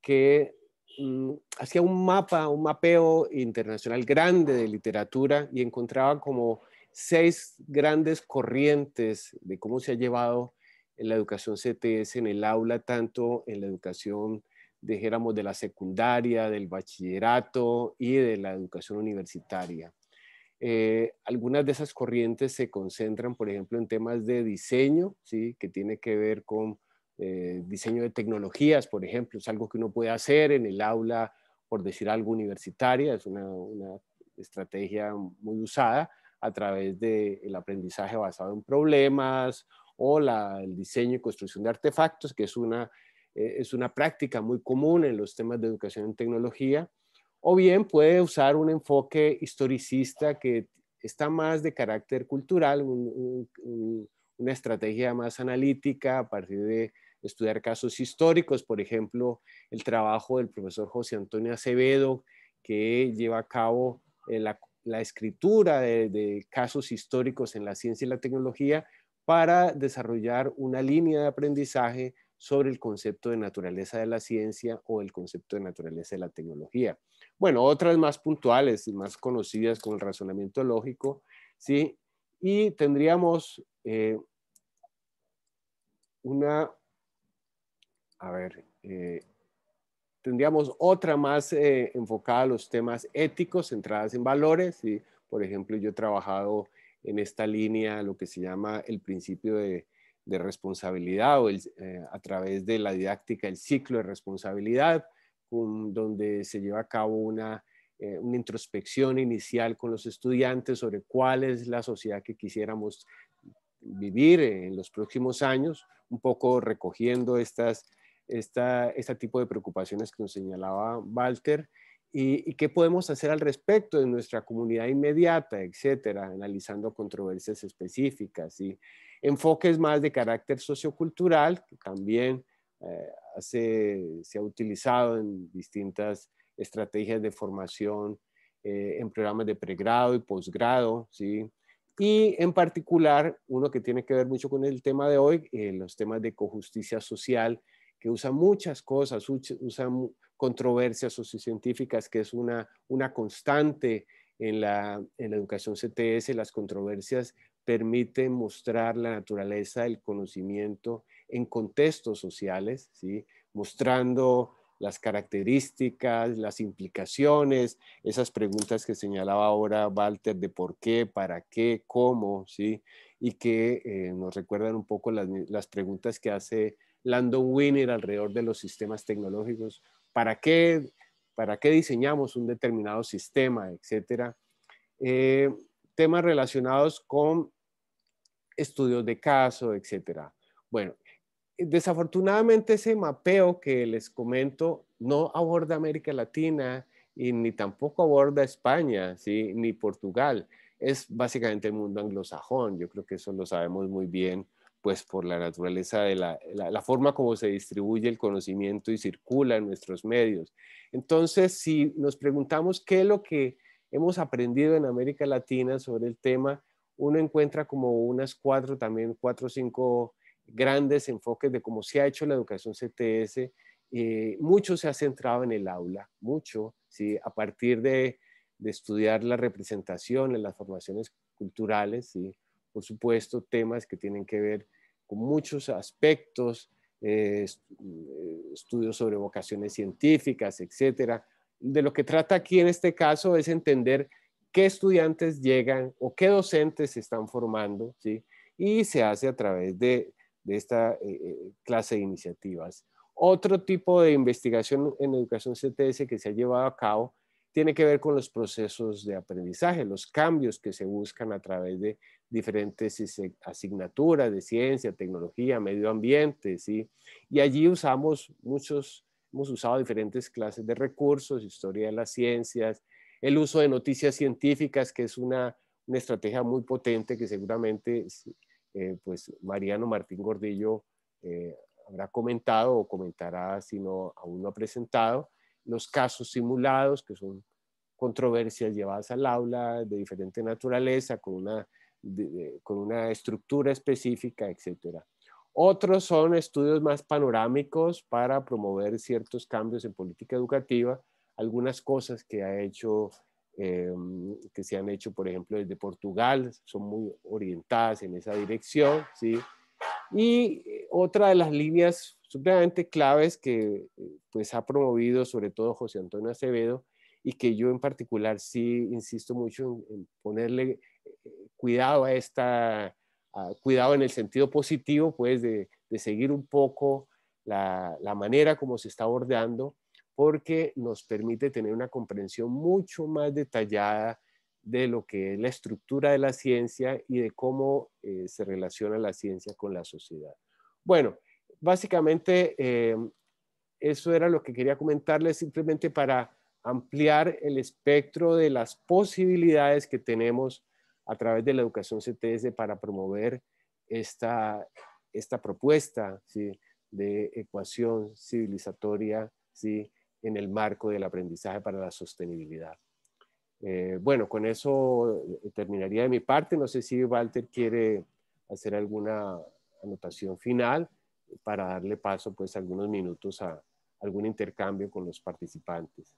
que mm, hacía un mapa, un mapeo internacional grande de literatura y encontraba como seis grandes corrientes de cómo se ha llevado en la educación CTS, en el aula, tanto en la educación, dijéramos, de la secundaria, del bachillerato y de la educación universitaria. Eh, algunas de esas corrientes se concentran, por ejemplo, en temas de diseño, ¿sí? que tiene que ver con eh, diseño de tecnologías, por ejemplo, es algo que uno puede hacer en el aula, por decir algo, universitaria, es una, estrategia muy usada a través del aprendizaje basado en problemas o el diseño y construcción de artefactos, que eh, es una, práctica muy común en los temas de educación en tecnología, o bien puede usar un enfoque historicista que está más de carácter cultural, una estrategia más analítica a partir de estudiar casos históricos, por ejemplo, el trabajo del profesor José Antonio Acevedo, que lleva a cabo eh, la, escritura de, casos históricos en la ciencia y la tecnología, para desarrollar una línea de aprendizaje sobre el concepto de naturaleza de la ciencia o el concepto de naturaleza de la tecnología. Bueno, otras más puntuales y más conocidas con el razonamiento lógico, ¿sí? Y tendríamos eh, una, a ver, eh, tendríamos otra más eh, enfocada a los temas éticos, centradas en valores, ¿sí? Por ejemplo, yo he trabajado en esta línea lo que se llama el principio de, responsabilidad o eh, a través de la didáctica el ciclo de responsabilidad, donde se lleva a cabo eh, una, introspección inicial con los estudiantes sobre cuál es la sociedad que quisiéramos vivir en los próximos años, un poco recogiendo esta, este tipo de preocupaciones que nos señalaba Walter y, qué podemos hacer al respecto en nuestra comunidad inmediata, etcétera, analizando controversias específicas y enfoques más de carácter sociocultural que también eh, se ha utilizado en distintas estrategias de formación eh, en programas de pregrado y posgrado, ¿sí? Y en particular, uno que tiene que ver mucho con el tema de hoy, eh, los temas de cojusticia social que usa muchas cosas, usa controversias sociocientíficas, que es una, constante en la, educación CTS, las controversias permiten mostrar la naturaleza del conocimiento en contextos sociales, ¿sí? mostrando las características, las implicaciones, esas preguntas que señalaba ahora Walter de por qué, para qué, cómo, ¿sí? y que eh, nos recuerdan un poco las, las preguntas que hace Landon Winner alrededor de los sistemas tecnológicos, para qué, para diseñamos un determinado sistema, etcétera. Eh, temas relacionados con estudios de caso, etcétera. Bueno, desafortunadamente ese mapeo que les comento no aborda América Latina y ni tampoco aborda España, ni Portugal. Es básicamente el mundo anglosajón, yo creo que eso lo sabemos muy bien pues por la naturaleza de la, forma como se distribuye el conocimiento y circula en nuestros medios. Entonces, si nos preguntamos qué es lo que hemos aprendido en América Latina sobre el tema, uno encuentra como unas cuatro, también cuatro o cinco grandes enfoques de cómo se ha hecho la educación CTS. Eh, mucho se ha centrado en el aula, mucho, ¿sí? a partir de, estudiar la representación en las formaciones culturales, y por supuesto, temas que tienen que ver con muchos aspectos, eh, eh, estudios sobre vocaciones científicas, etcétera. De lo que trata aquí en este caso es entender qué estudiantes llegan o qué docentes se están formando, Y se hace a través de, esta eh, clase de iniciativas. Otro tipo de investigación en educación CTS que se ha llevado a cabo tiene que ver con los procesos de aprendizaje, los cambios que se buscan a través de diferentes asignaturas de ciencia, tecnología, medio ambiente, ¿sí? Y allí usamos muchos, hemos usado diferentes clases de recursos, historia de las ciencias, el uso de noticias científicas, que es una, estrategia muy potente que seguramente eh, pues Mariano Martín Gordillo eh, habrá comentado o comentará si no aún no ha presentado, los casos simulados, que son controversias llevadas al aula de diferente naturaleza, con una, con una estructura específica, etc. Otros son estudios más panorámicos para promover ciertos cambios en política educativa, algunas cosas que ha hecho eh, que se han hecho, por ejemplo, desde Portugal, son muy orientadas en esa dirección, Y eh, otra de las líneas supremamente claves que eh, pues ha promovido sobre todo José Antonio Acevedo y que yo en particular sí insisto mucho en, ponerle eh, cuidado a esta, cuidado en el sentido positivo, pues de, seguir un poco la, manera como se está abordando, porque nos permite tener una comprensión mucho más detallada de lo que es la estructura de la ciencia y de cómo eh, se relaciona la ciencia con la sociedad. Bueno, básicamente eh, eso era lo que quería comentarles simplemente para ampliar el espectro de las posibilidades que tenemos a través de la educación CTS para promover esta, propuesta de ecuación civilizatoria ¿sí? en el marco del aprendizaje para la sostenibilidad. Eh, bueno, con eso eh, terminaría de mi parte. No sé si Walter quiere hacer alguna anotación final para darle paso pues algunos minutos a algún intercambio con los participantes.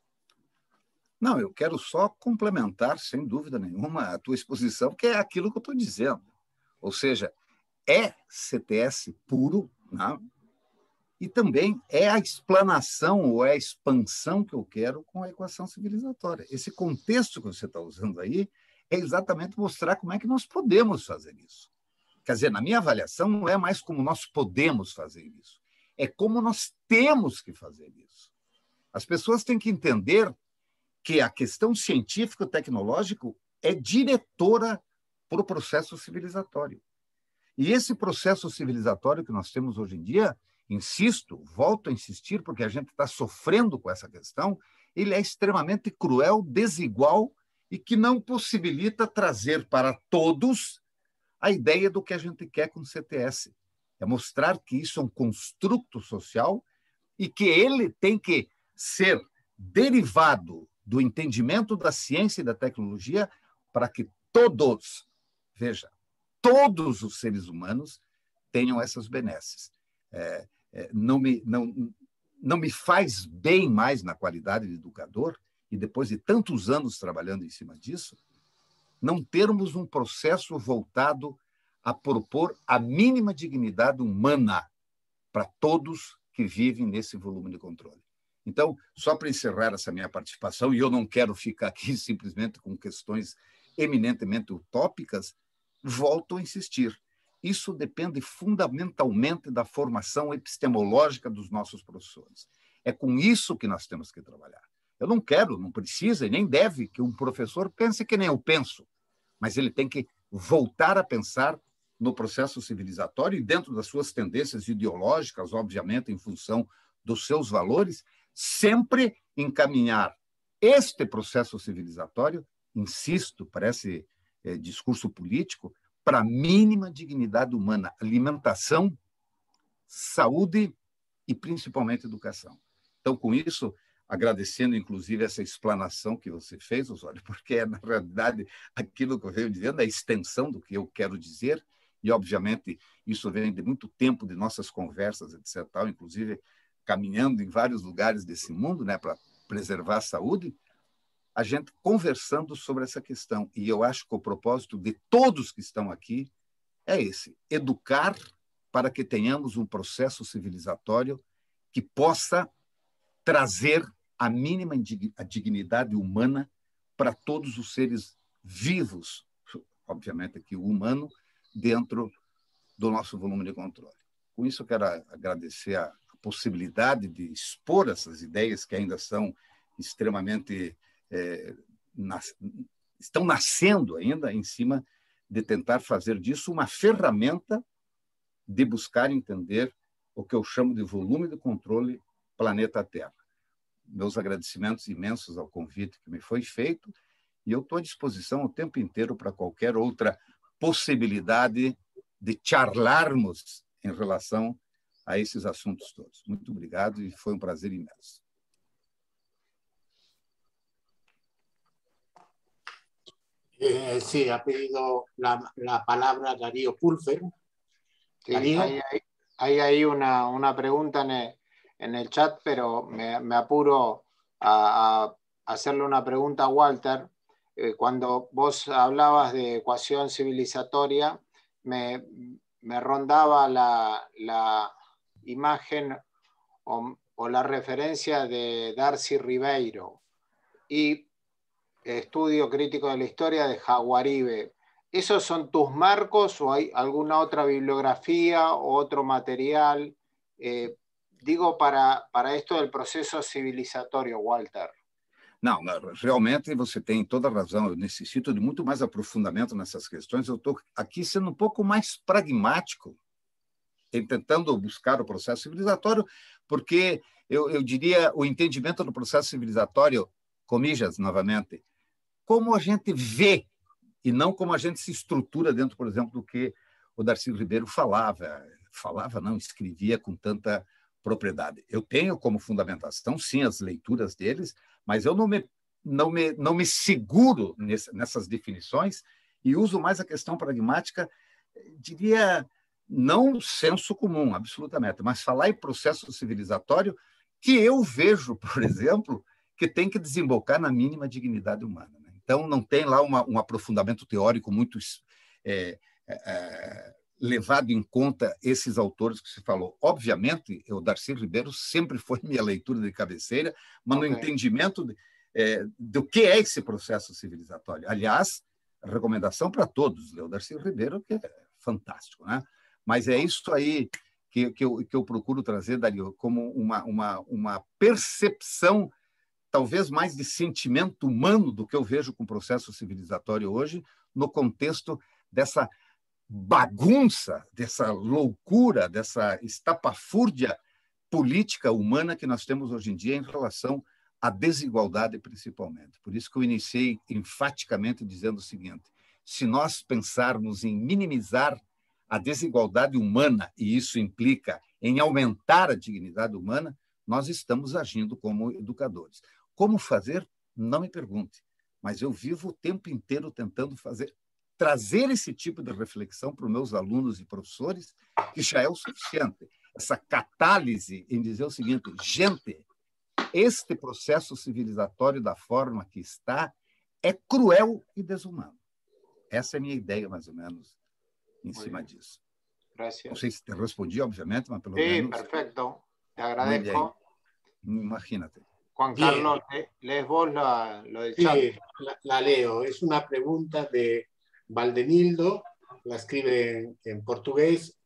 Não, eu quero só complementar, sem dúvida nenhuma, a tua exposição, que é aquilo que eu estou dizendo. Ou seja, é CTS puro, né? e também é a explanação ou é a expansão que eu quero com a equação civilizatória. Esse contexto que você está usando aí é exatamente mostrar como é que nós podemos fazer isso. Quer dizer, na minha avaliação, não é mais como nós podemos fazer isso, é como nós temos que fazer isso. As pessoas têm que entender que a questão científico-tecnológico é diretora para o processo civilizatório. E esse processo civilizatório que nós temos hoje em dia, insisto, volto a insistir, porque a gente está sofrendo com essa questão, ele é extremamente cruel, desigual e que não possibilita trazer para todos a ideia do que a gente quer com o CTS. É mostrar que isso é um construto social e que ele tem que ser derivado do entendimento da ciência e da tecnologia para que todos, veja, todos os seres humanos tenham essas benesses. É, é, não, me, não, não me faz bem mais na qualidade de educador, e depois de tantos anos trabalhando em cima disso, não termos um processo voltado a propor a mínima dignidade humana para todos que vivem nesse volume de controle. Então, só para encerrar essa minha participação, e eu não quero ficar aqui simplesmente com questões eminentemente utópicas, volto a insistir. Isso depende fundamentalmente da formação epistemológica dos nossos professores. É com isso que nós temos que trabalhar. Eu não quero, não precisa e nem deve que um professor pense que nem eu penso, mas ele tem que voltar a pensar no processo civilizatório e dentro das suas tendências ideológicas, obviamente, em função dos seus valores, sempre encaminhar este processo civilizatório, insisto, parece é, eh, discurso político, para a mínima dignidade humana, alimentação, saúde e principalmente educação. Então, com isso, agradecendo inclusive essa explanação que você fez, Osório, porque é, na realidade, aquilo que eu venho dizendo é a extensão do que eu quero dizer, e obviamente isso vem de muito tempo de nossas conversas, etc. Tal. Inclusive, caminhando em vários lugares desse mundo, né, para preservar a saúde, a gente conversando sobre essa questão. E eu acho que o propósito de todos que estão aqui é esse: educar para que tenhamos um processo civilizatório que possa trazer a mínima a dignidade humana para todos os seres vivos, obviamente aqui o humano, dentro do nosso volume de controle. Com isso, eu quero agradecer a possibilidade de expor essas ideias que ainda são extremamente é, nas, estão nascendo ainda em cima de tentar fazer disso uma ferramenta de buscar entender o que eu chamo de volume de controle planeta Terra. Meus agradecimentos imensos ao convite que me foi feito e eu estou à disposição o tempo inteiro para qualquer outra possibilidade de charlarmos em relação a esses asuntos todos. Muito obrigado y e fue um prazer imenso. Eh, sí, ha pedido la, la palabra Darío Pulfer. Darío. hay, ahí una, una pregunta en el, en el, chat, pero me, me apuro a, hacerle una pregunta a Walter. Eh, cuando vos hablabas de ecuación civilizatoria, me, me rondaba la, la, imagen o, la referencia de Darcy Ribeiro y Estudio Crítico de la Historia de Jaguaribe. ¿Esos son tus marcos o hay alguna otra bibliografía o otro material? Eh, digo, para, esto del proceso civilizatorio, Walter. No, realmente você tiene toda razón razão. Eu necessito de muito mais aprofundamento nessas questões. Eu aquí aqui sendo um pouco mais pragmático tentando buscar o processo civilizatório, porque eu, eu diria o entendimento do processo civilizatório, comijas novamente, como a gente vê e não como a gente se estrutura dentro, por exemplo, do que o Darcy Ribeiro falava, falava não, escrevia com tanta propriedade. Eu tenho como fundamentação sim as leituras deles, mas eu não me não me não me seguro nessas definições e uso mais a questão pragmática, diria não senso comum, absolutamente, mas falar em processo civilizatório que eu vejo, por exemplo, que tem que desembocar na mínima dignidade humana. Né? Então, não tem lá uma, um aprofundamento teórico muito é, é, é, levado em conta esses autores que se falou. Obviamente, o Darcy Ribeiro sempre foi minha leitura de cabeceira, mas okay. no entendimento é, do que é esse processo civilizatório. Aliás, recomendação para todos, Leo Darcy Ribeiro, que é fantástico, né? Mas é isso aí que, que, eu, que eu procuro trazer, Dario, como uma, uma, uma percepção talvez mais de sentimento humano do que eu vejo com o processo civilizatório hoje, no contexto dessa bagunça, dessa loucura, dessa estapafúrdia política humana que nós temos hoje em dia em relação à desigualdade, principalmente. Por isso que eu iniciei enfaticamente dizendo o seguinte: se nós pensarmos em minimizar a desigualdade humana, e isso implica em aumentar a dignidade humana, nós estamos agindo como educadores. Como fazer? Não me pergunte, mas eu vivo o tempo inteiro tentando fazer trazer esse tipo de reflexão para os meus alunos e professores, que já é o suficiente. Essa catálise em dizer o seguinte, gente, este processo civilizatório da forma que está é cruel e desumano. Essa é a minha ideia, mais ou menos, em de eso. Gracias. No sé si te respondió obviamente, mas sí, menos. Te agradezco. Imagínate. Juan Carlos, les lees vos la, lo del Sí, la, leo. Es una pregunta de Valdenildo, la escribe en, en portugués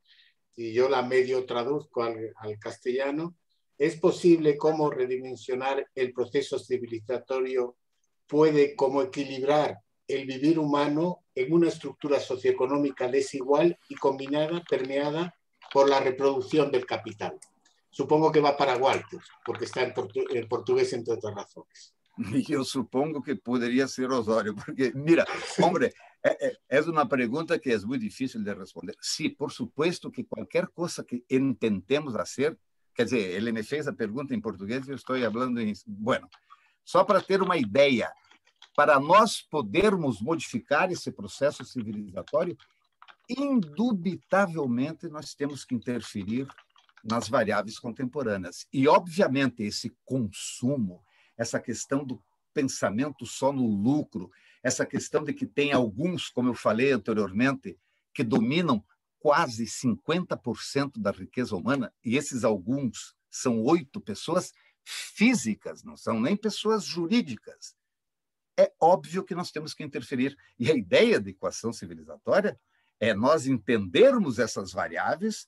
y yo la medio traduzco al, al, castellano. ¿Es posible cómo redimensionar el proceso civilizatorio? ¿Puede cómo equilibrar el vivir humano en una estructura socioeconómica desigual y combinada, permeada por la reproducción del capital. Supongo que va para Walter, porque está en, portugués, entre otras razones. Yo supongo que podría ser Osorio, porque mira, hombre, eh, eh, es una pregunta que es muy difícil de responder. Sí, por supuesto que cualquier cosa que intentemos hacer, que dizer, el me esa pregunta en portugués yo estoy hablando hablando en Bueno, solo para tener una idea. para nós podermos modificar esse processo civilizatório, indubitavelmente nós temos que interferir nas variáveis contemporâneas. E, obviamente, esse consumo, essa questão do pensamento só no lucro, essa questão de que tem alguns, como eu falei anteriormente, que dominam quase 50% da riqueza humana, e esses alguns são oito pessoas físicas, não são nem pessoas jurídicas é óbvio que nós temos que interferir. E a ideia da equação civilizatória é nós entendermos essas variáveis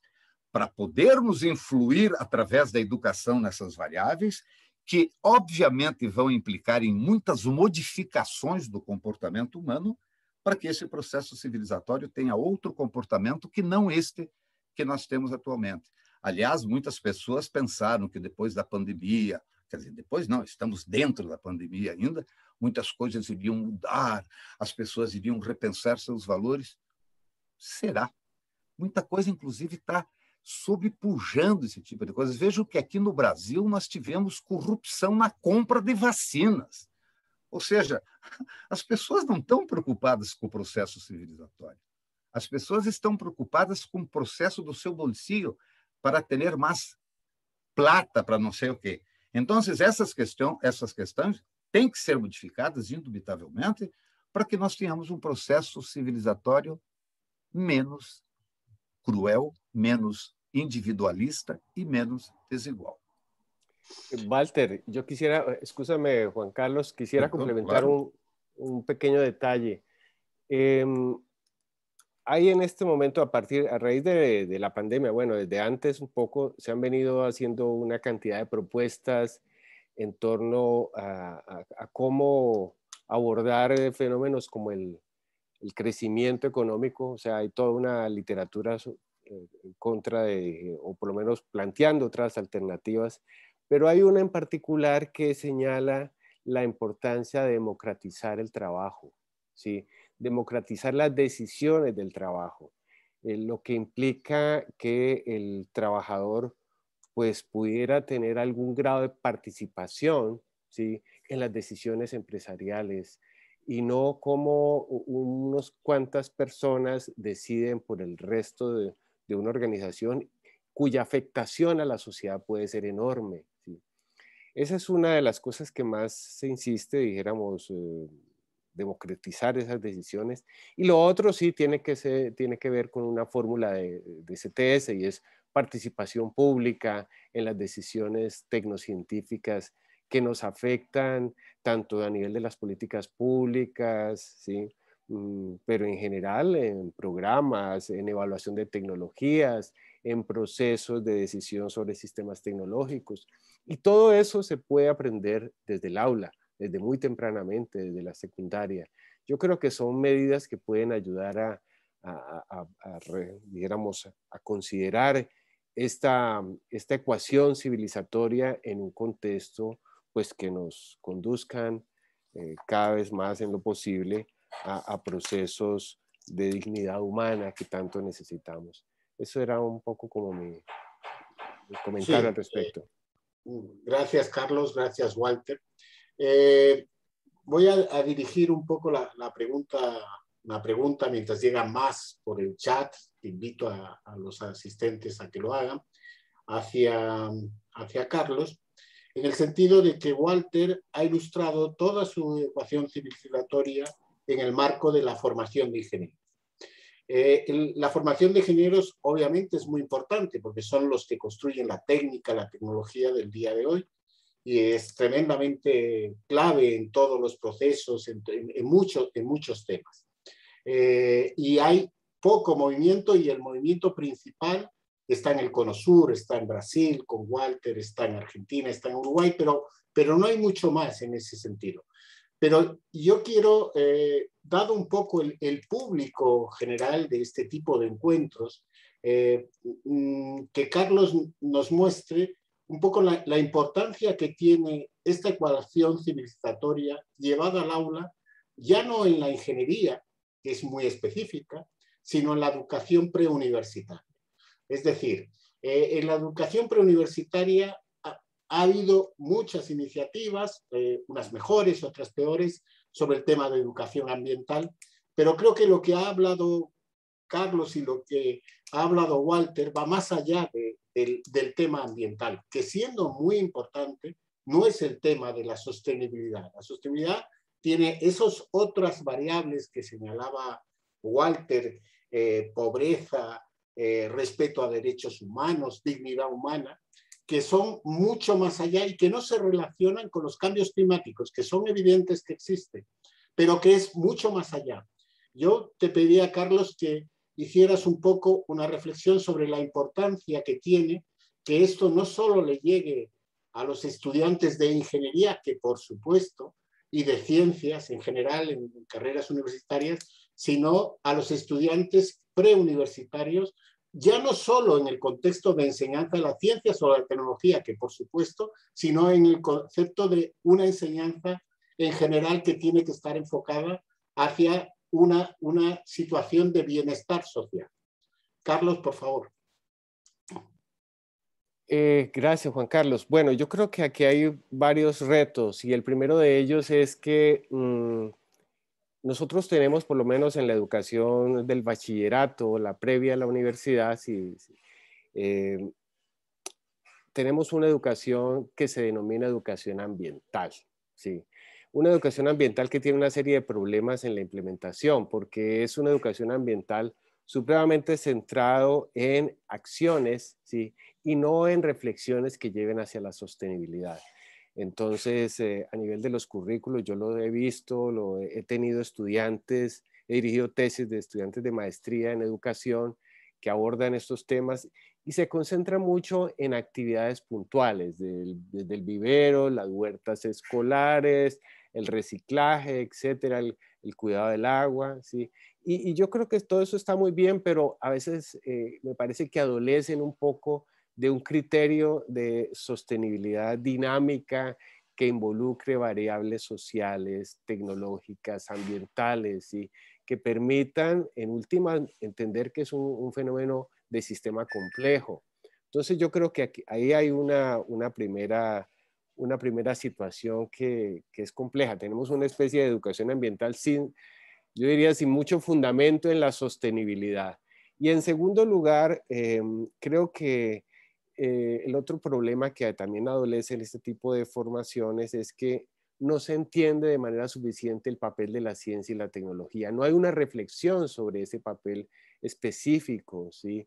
para podermos influir através da educação nessas variáveis, que obviamente vão implicar em muitas modificações do comportamento humano, para que esse processo civilizatório tenha outro comportamento que não este que nós temos atualmente. Aliás, muitas pessoas pensaram que depois da pandemia, quer dizer, depois não, estamos dentro da pandemia ainda, muitas coisas iriam mudar, as pessoas iriam repensar seus valores? Será. Muita coisa, inclusive, está sobrepujando esse tipo de coisa. Veja que aqui no Brasil nós tivemos corrupção na compra de vacinas. Ou seja, as pessoas não estão preocupadas com o processo civilizatório. As pessoas estão preocupadas com o processo do seu bolsillo para ter mais plata, para não sei o quê. Então, essas questões, essas questões Tienen que ser modificadas, indubitavelmente, para que nós tenhamos un um proceso civilizatório menos cruel, menos individualista y e menos desigual. Walter, yo quisiera, escúchame Juan Carlos, quisiera complementar un, pequeño detalle. Em, hay en este momento, a partir, a raíz de, de, la pandemia, bueno, desde antes un poco, se han venido haciendo una cantidad de propuestas en torno a, cómo abordar eh, fenómenos como el, crecimiento económico. O sea, hay toda una literatura eh, en contra de, o por lo menos planteando otras alternativas, pero hay una en particular que señala la importancia de democratizar el trabajo, ¿sí? democratizar las decisiones del trabajo, eh, lo que implica que el trabajador pues pudiera tener algún grado de participación ¿sí? en las decisiones empresariales y no como unos cuantas personas deciden por el resto de, una organización cuya afectación a la sociedad puede ser enorme. Esa es una de las cosas que más se insiste, dijéramos, eh, democratizar esas decisiones. Y lo otro sí tiene que, tiene que ver con una fórmula de, de CTS y es participación pública en las decisiones tecnocientíficas que nos afectan tanto a nivel de las políticas públicas, ¿sí? Mm, pero en general en programas, en evaluación de tecnologías, en procesos de decisión sobre sistemas tecnológicos. Y todo eso se puede aprender desde el aula, desde muy tempranamente, desde la secundaria. Yo creo que son medidas que pueden ayudar a, a, a, considerar esta, esta ecuación civilizatoria en un contexto pues, que nos conduzcan eh, cada vez más en lo posible a, procesos de dignidad humana que tanto necesitamos. Eso era un poco como mi, comentario al respecto. Eh, mm, gracias, Carlos. Gracias, Walter. Eh, voy a, dirigir un poco la, la pregunta una pregunta mientras llega más por el chat. invito a, los asistentes a que lo hagan hacia, hacia Carlos, en el sentido de que Walter ha ilustrado toda su ecuación civilizatoria en el marco de la formación de ingenieros. Eh, la formación de ingenieros obviamente es muy importante porque son los que construyen la técnica, la tecnología del día de hoy y es tremendamente clave en todos los procesos, en, en, en muchos temas. Eh, y hay poco movimiento y el movimiento principal está en el Cono Sur, está en Brasil, con Walter, está en Argentina, está en Uruguay, pero, pero no hay mucho más en ese sentido. Pero yo quiero, eh, dado un poco el, público general de este tipo de encuentros, eh, mm, que Carlos nos muestre un poco la, la, importancia que tiene esta ecuación civilizatoria llevada al aula, ya no en la ingeniería, es muy específica, sino en la educación preuniversitaria. Es decir, eh, en la educación preuniversitaria ha, habido muchas iniciativas, eh, unas mejores, otras peores, sobre el tema de educación ambiental, pero creo que lo que ha hablado Carlos y lo que ha hablado Walter va más allá del, tema ambiental, que siendo muy importante, no es el tema de la sostenibilidad. La sostenibilidad tiene esas otras variables que señalaba Walter, eh, pobreza, eh, respeto a derechos humanos, dignidad humana, que son mucho más allá y que no se relacionan con los cambios climáticos, que son evidentes que existen, pero que es mucho más allá. Yo te a Carlos, que hicieras un poco una reflexión sobre la importancia que tiene que esto no solo le llegue a los estudiantes de ingeniería, que por supuesto, y de ciencias en general en carreras universitarias, sino a los estudiantes preuniversitarios, ya no solo en el contexto de enseñanza de las ciencias o la tecnología, que por supuesto, sino en el concepto de una enseñanza en general que tiene que estar enfocada hacia una, una situación de bienestar social. Carlos, por favor. Eh, gracias, Juan Carlos. Bueno, yo creo que aquí hay varios retos y el primero de ellos es que mm, nosotros tenemos, por lo menos en la educación del bachillerato, la previa a la universidad, em, tenemos una educación que se denomina educación ambiental, ¿sí? Una educación ambiental que tiene una serie de problemas en la implementación, porque es una educación ambiental supremamente centrado en acciones, ¿sí? Y no en reflexiones que lleven hacia la sostenibilidad. Entonces, eh, a nivel de los currículos, yo lo he visto, lo he, tenido estudiantes, he dirigido tesis de estudiantes de maestría en educación que abordan estos temas y se concentra mucho en actividades puntuales, del, desde el vivero, las huertas escolares, el reciclaje, etcétera, el cuidado del agua, ¿sí? Y, yo creo que todo eso está muy bien, pero a veces eh, me parece que adolecen un poco de un criterio de sostenibilidad dinámica que involucre variables sociales, tecnológicas, ambientales, y que permitan, en última, entender que es un, fenómeno de sistema complejo. Entonces yo creo que ahí hay una primera una primera situación que, es compleja. Tenemos una especie de educación ambiental sin, yo diría, sin mucho fundamento en la sostenibilidad. Y en segundo lugar, eh, creo que eh, el otro problema que también adolece en este tipo de formaciones es que no se entiende de manera suficiente el papel de la ciencia y la tecnología. No hay una reflexión sobre ese papel específico, ¿sí?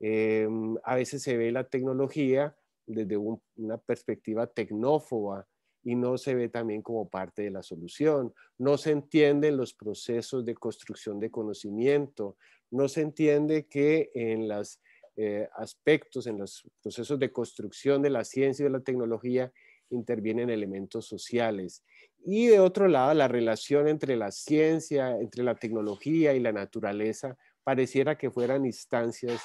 Eh, a veces se ve la tecnología desde una perspectiva tecnófoba y no se ve también como parte de la solución. No se entienden los procesos de construcción de conocimiento, no se entiende que en los eh, aspectos, en los procesos de construcción de la ciencia y de la tecnología intervienen elementos sociales. Y de otro lado, la relación entre la ciencia, entre la tecnología y la naturaleza pareciera que fueran instancias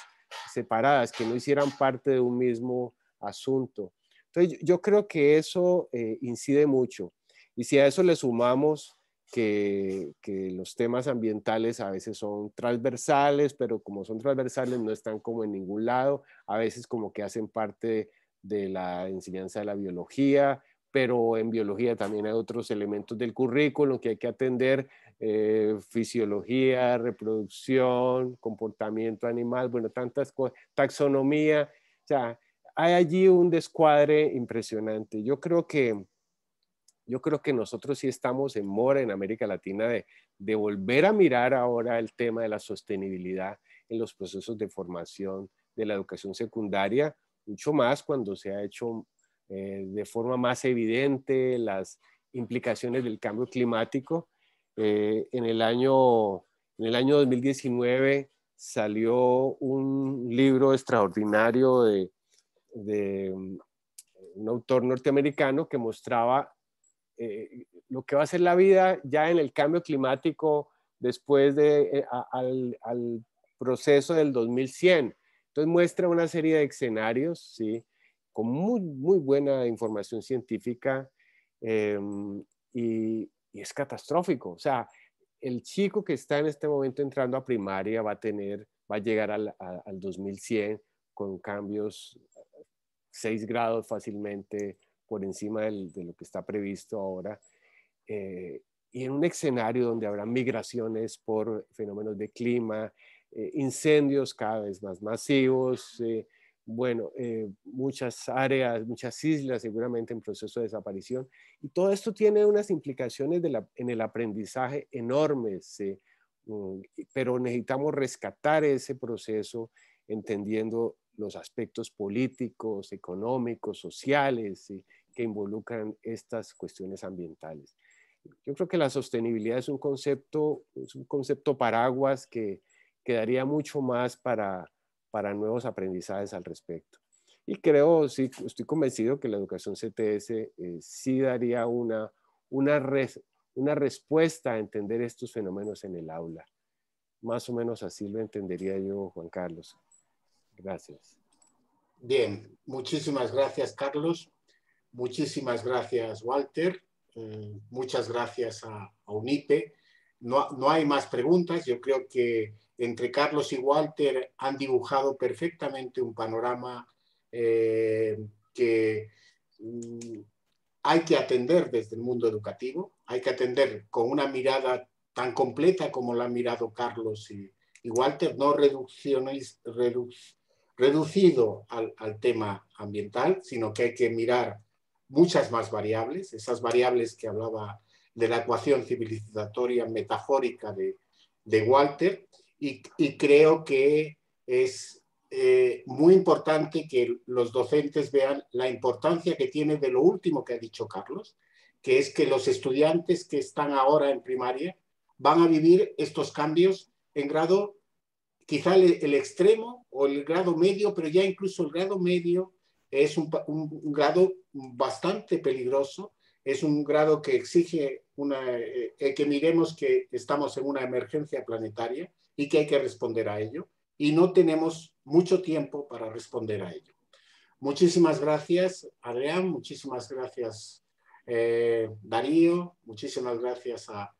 separadas, que no hicieran parte de un mismo asunto. Entonces, yo creo que eso eh, incide mucho. Y si a eso le sumamos que, los temas ambientales a veces son transversales, pero como son transversales no están como en ningún lado, a veces como que hacen parte de la enseñanza de la biología, pero en biología también hay otros elementos del currículo que hay que atender, eh, fisiología, reproducción, comportamiento animal, bueno, tantas cosas, taxonomía, o sea, hay allí un descuadre impresionante. Yo creo que, yo creo que nosotros sí estamos en mora en América Latina de, de volver a mirar ahora el tema de la sostenibilidad en los procesos de formación de la educación secundaria, mucho más cuando se ha hecho eh, de forma más evidente las implicaciones del cambio climático. Eh, en, el año, en el año 2019 salió un libro extraordinario de de mm, un autor norteamericano que mostraba eh, lo que va a ser la vida ya en el cambio climático después de, eh, al, al, proceso del 2100. Entonces muestra una serie de escenarios, ¿sí? con muy, muy buena información científica em, y, y es catastrófico. O sea, el chico que está en este momento entrando a primaria va a tener, va a llegar al, al 2100 con cambios 6 grados fácilmente por encima de lo que está previsto ahora. Eh, y en un escenario donde habrá migraciones por fenómenos de clima, eh, incendios cada vez más masivos, eh, bueno, muchas áreas, muchas islas seguramente en proceso de desaparición. Y todo esto tiene unas implicaciones en el aprendizaje enormes, mm, pero necesitamos rescatar ese proceso entendiendo los aspectos políticos, económicos, sociales eh, que involucran estas cuestiones ambientales. Yo creo que la sostenibilidad es un concepto, es un concepto paraguas que quedaría mucho más para, para nuevos aprendizajes al respecto. Y creo, sí, estoy convencido que la educación CTS eh, sí daría una, una, una respuesta a entender estos fenómenos en el aula. Más o menos así lo entendería yo, Juan Carlos. Gracias. Bien, muchísimas gracias, Carlos. Muchísimas gracias, Walter. Eh, muchas gracias a, UNIPE. No, hay más preguntas. Yo creo que entre Carlos y Walter han dibujado perfectamente un panorama eh, que mm, hay que atender desde el mundo educativo. Hay que atender con una mirada tan completa como la han mirado Carlos y, Walter, no reducciones, reducido al, tema ambiental, sino que hay que mirar muchas más variables, esas variables que hablaba de la ecuación civilizatoria metafórica de, Walter, y, creo que es eh, muy importante que los docentes vean la importancia que tiene de lo último que ha dicho Carlos, que es que los estudiantes que están ahora en primaria van a vivir estos cambios en grado quizá el, extremo o el grado medio, pero ya incluso el grado medio es un, grado bastante peligroso, es un grado que exige una, eh, que miremos que estamos en una emergencia planetaria y que hay que responder a ello, y no tenemos mucho tiempo para responder a ello. Muchísimas gracias, Adrián, muchísimas gracias, eh, Darío, muchísimas gracias a,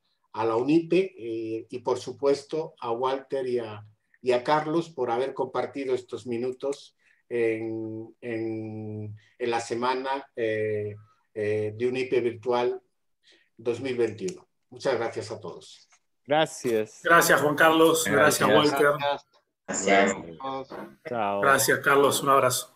la UNIPE eh, y, por supuesto, a Walter y a, y a Carlos por haber compartido estos minutos en, la semana eh, eh, de un IP virtual 2021. Muchas gracias a todos. Gracias. Gracias, Juan Carlos. Gracias, Walter. Gracias. Gracias, Carlos. Un abrazo.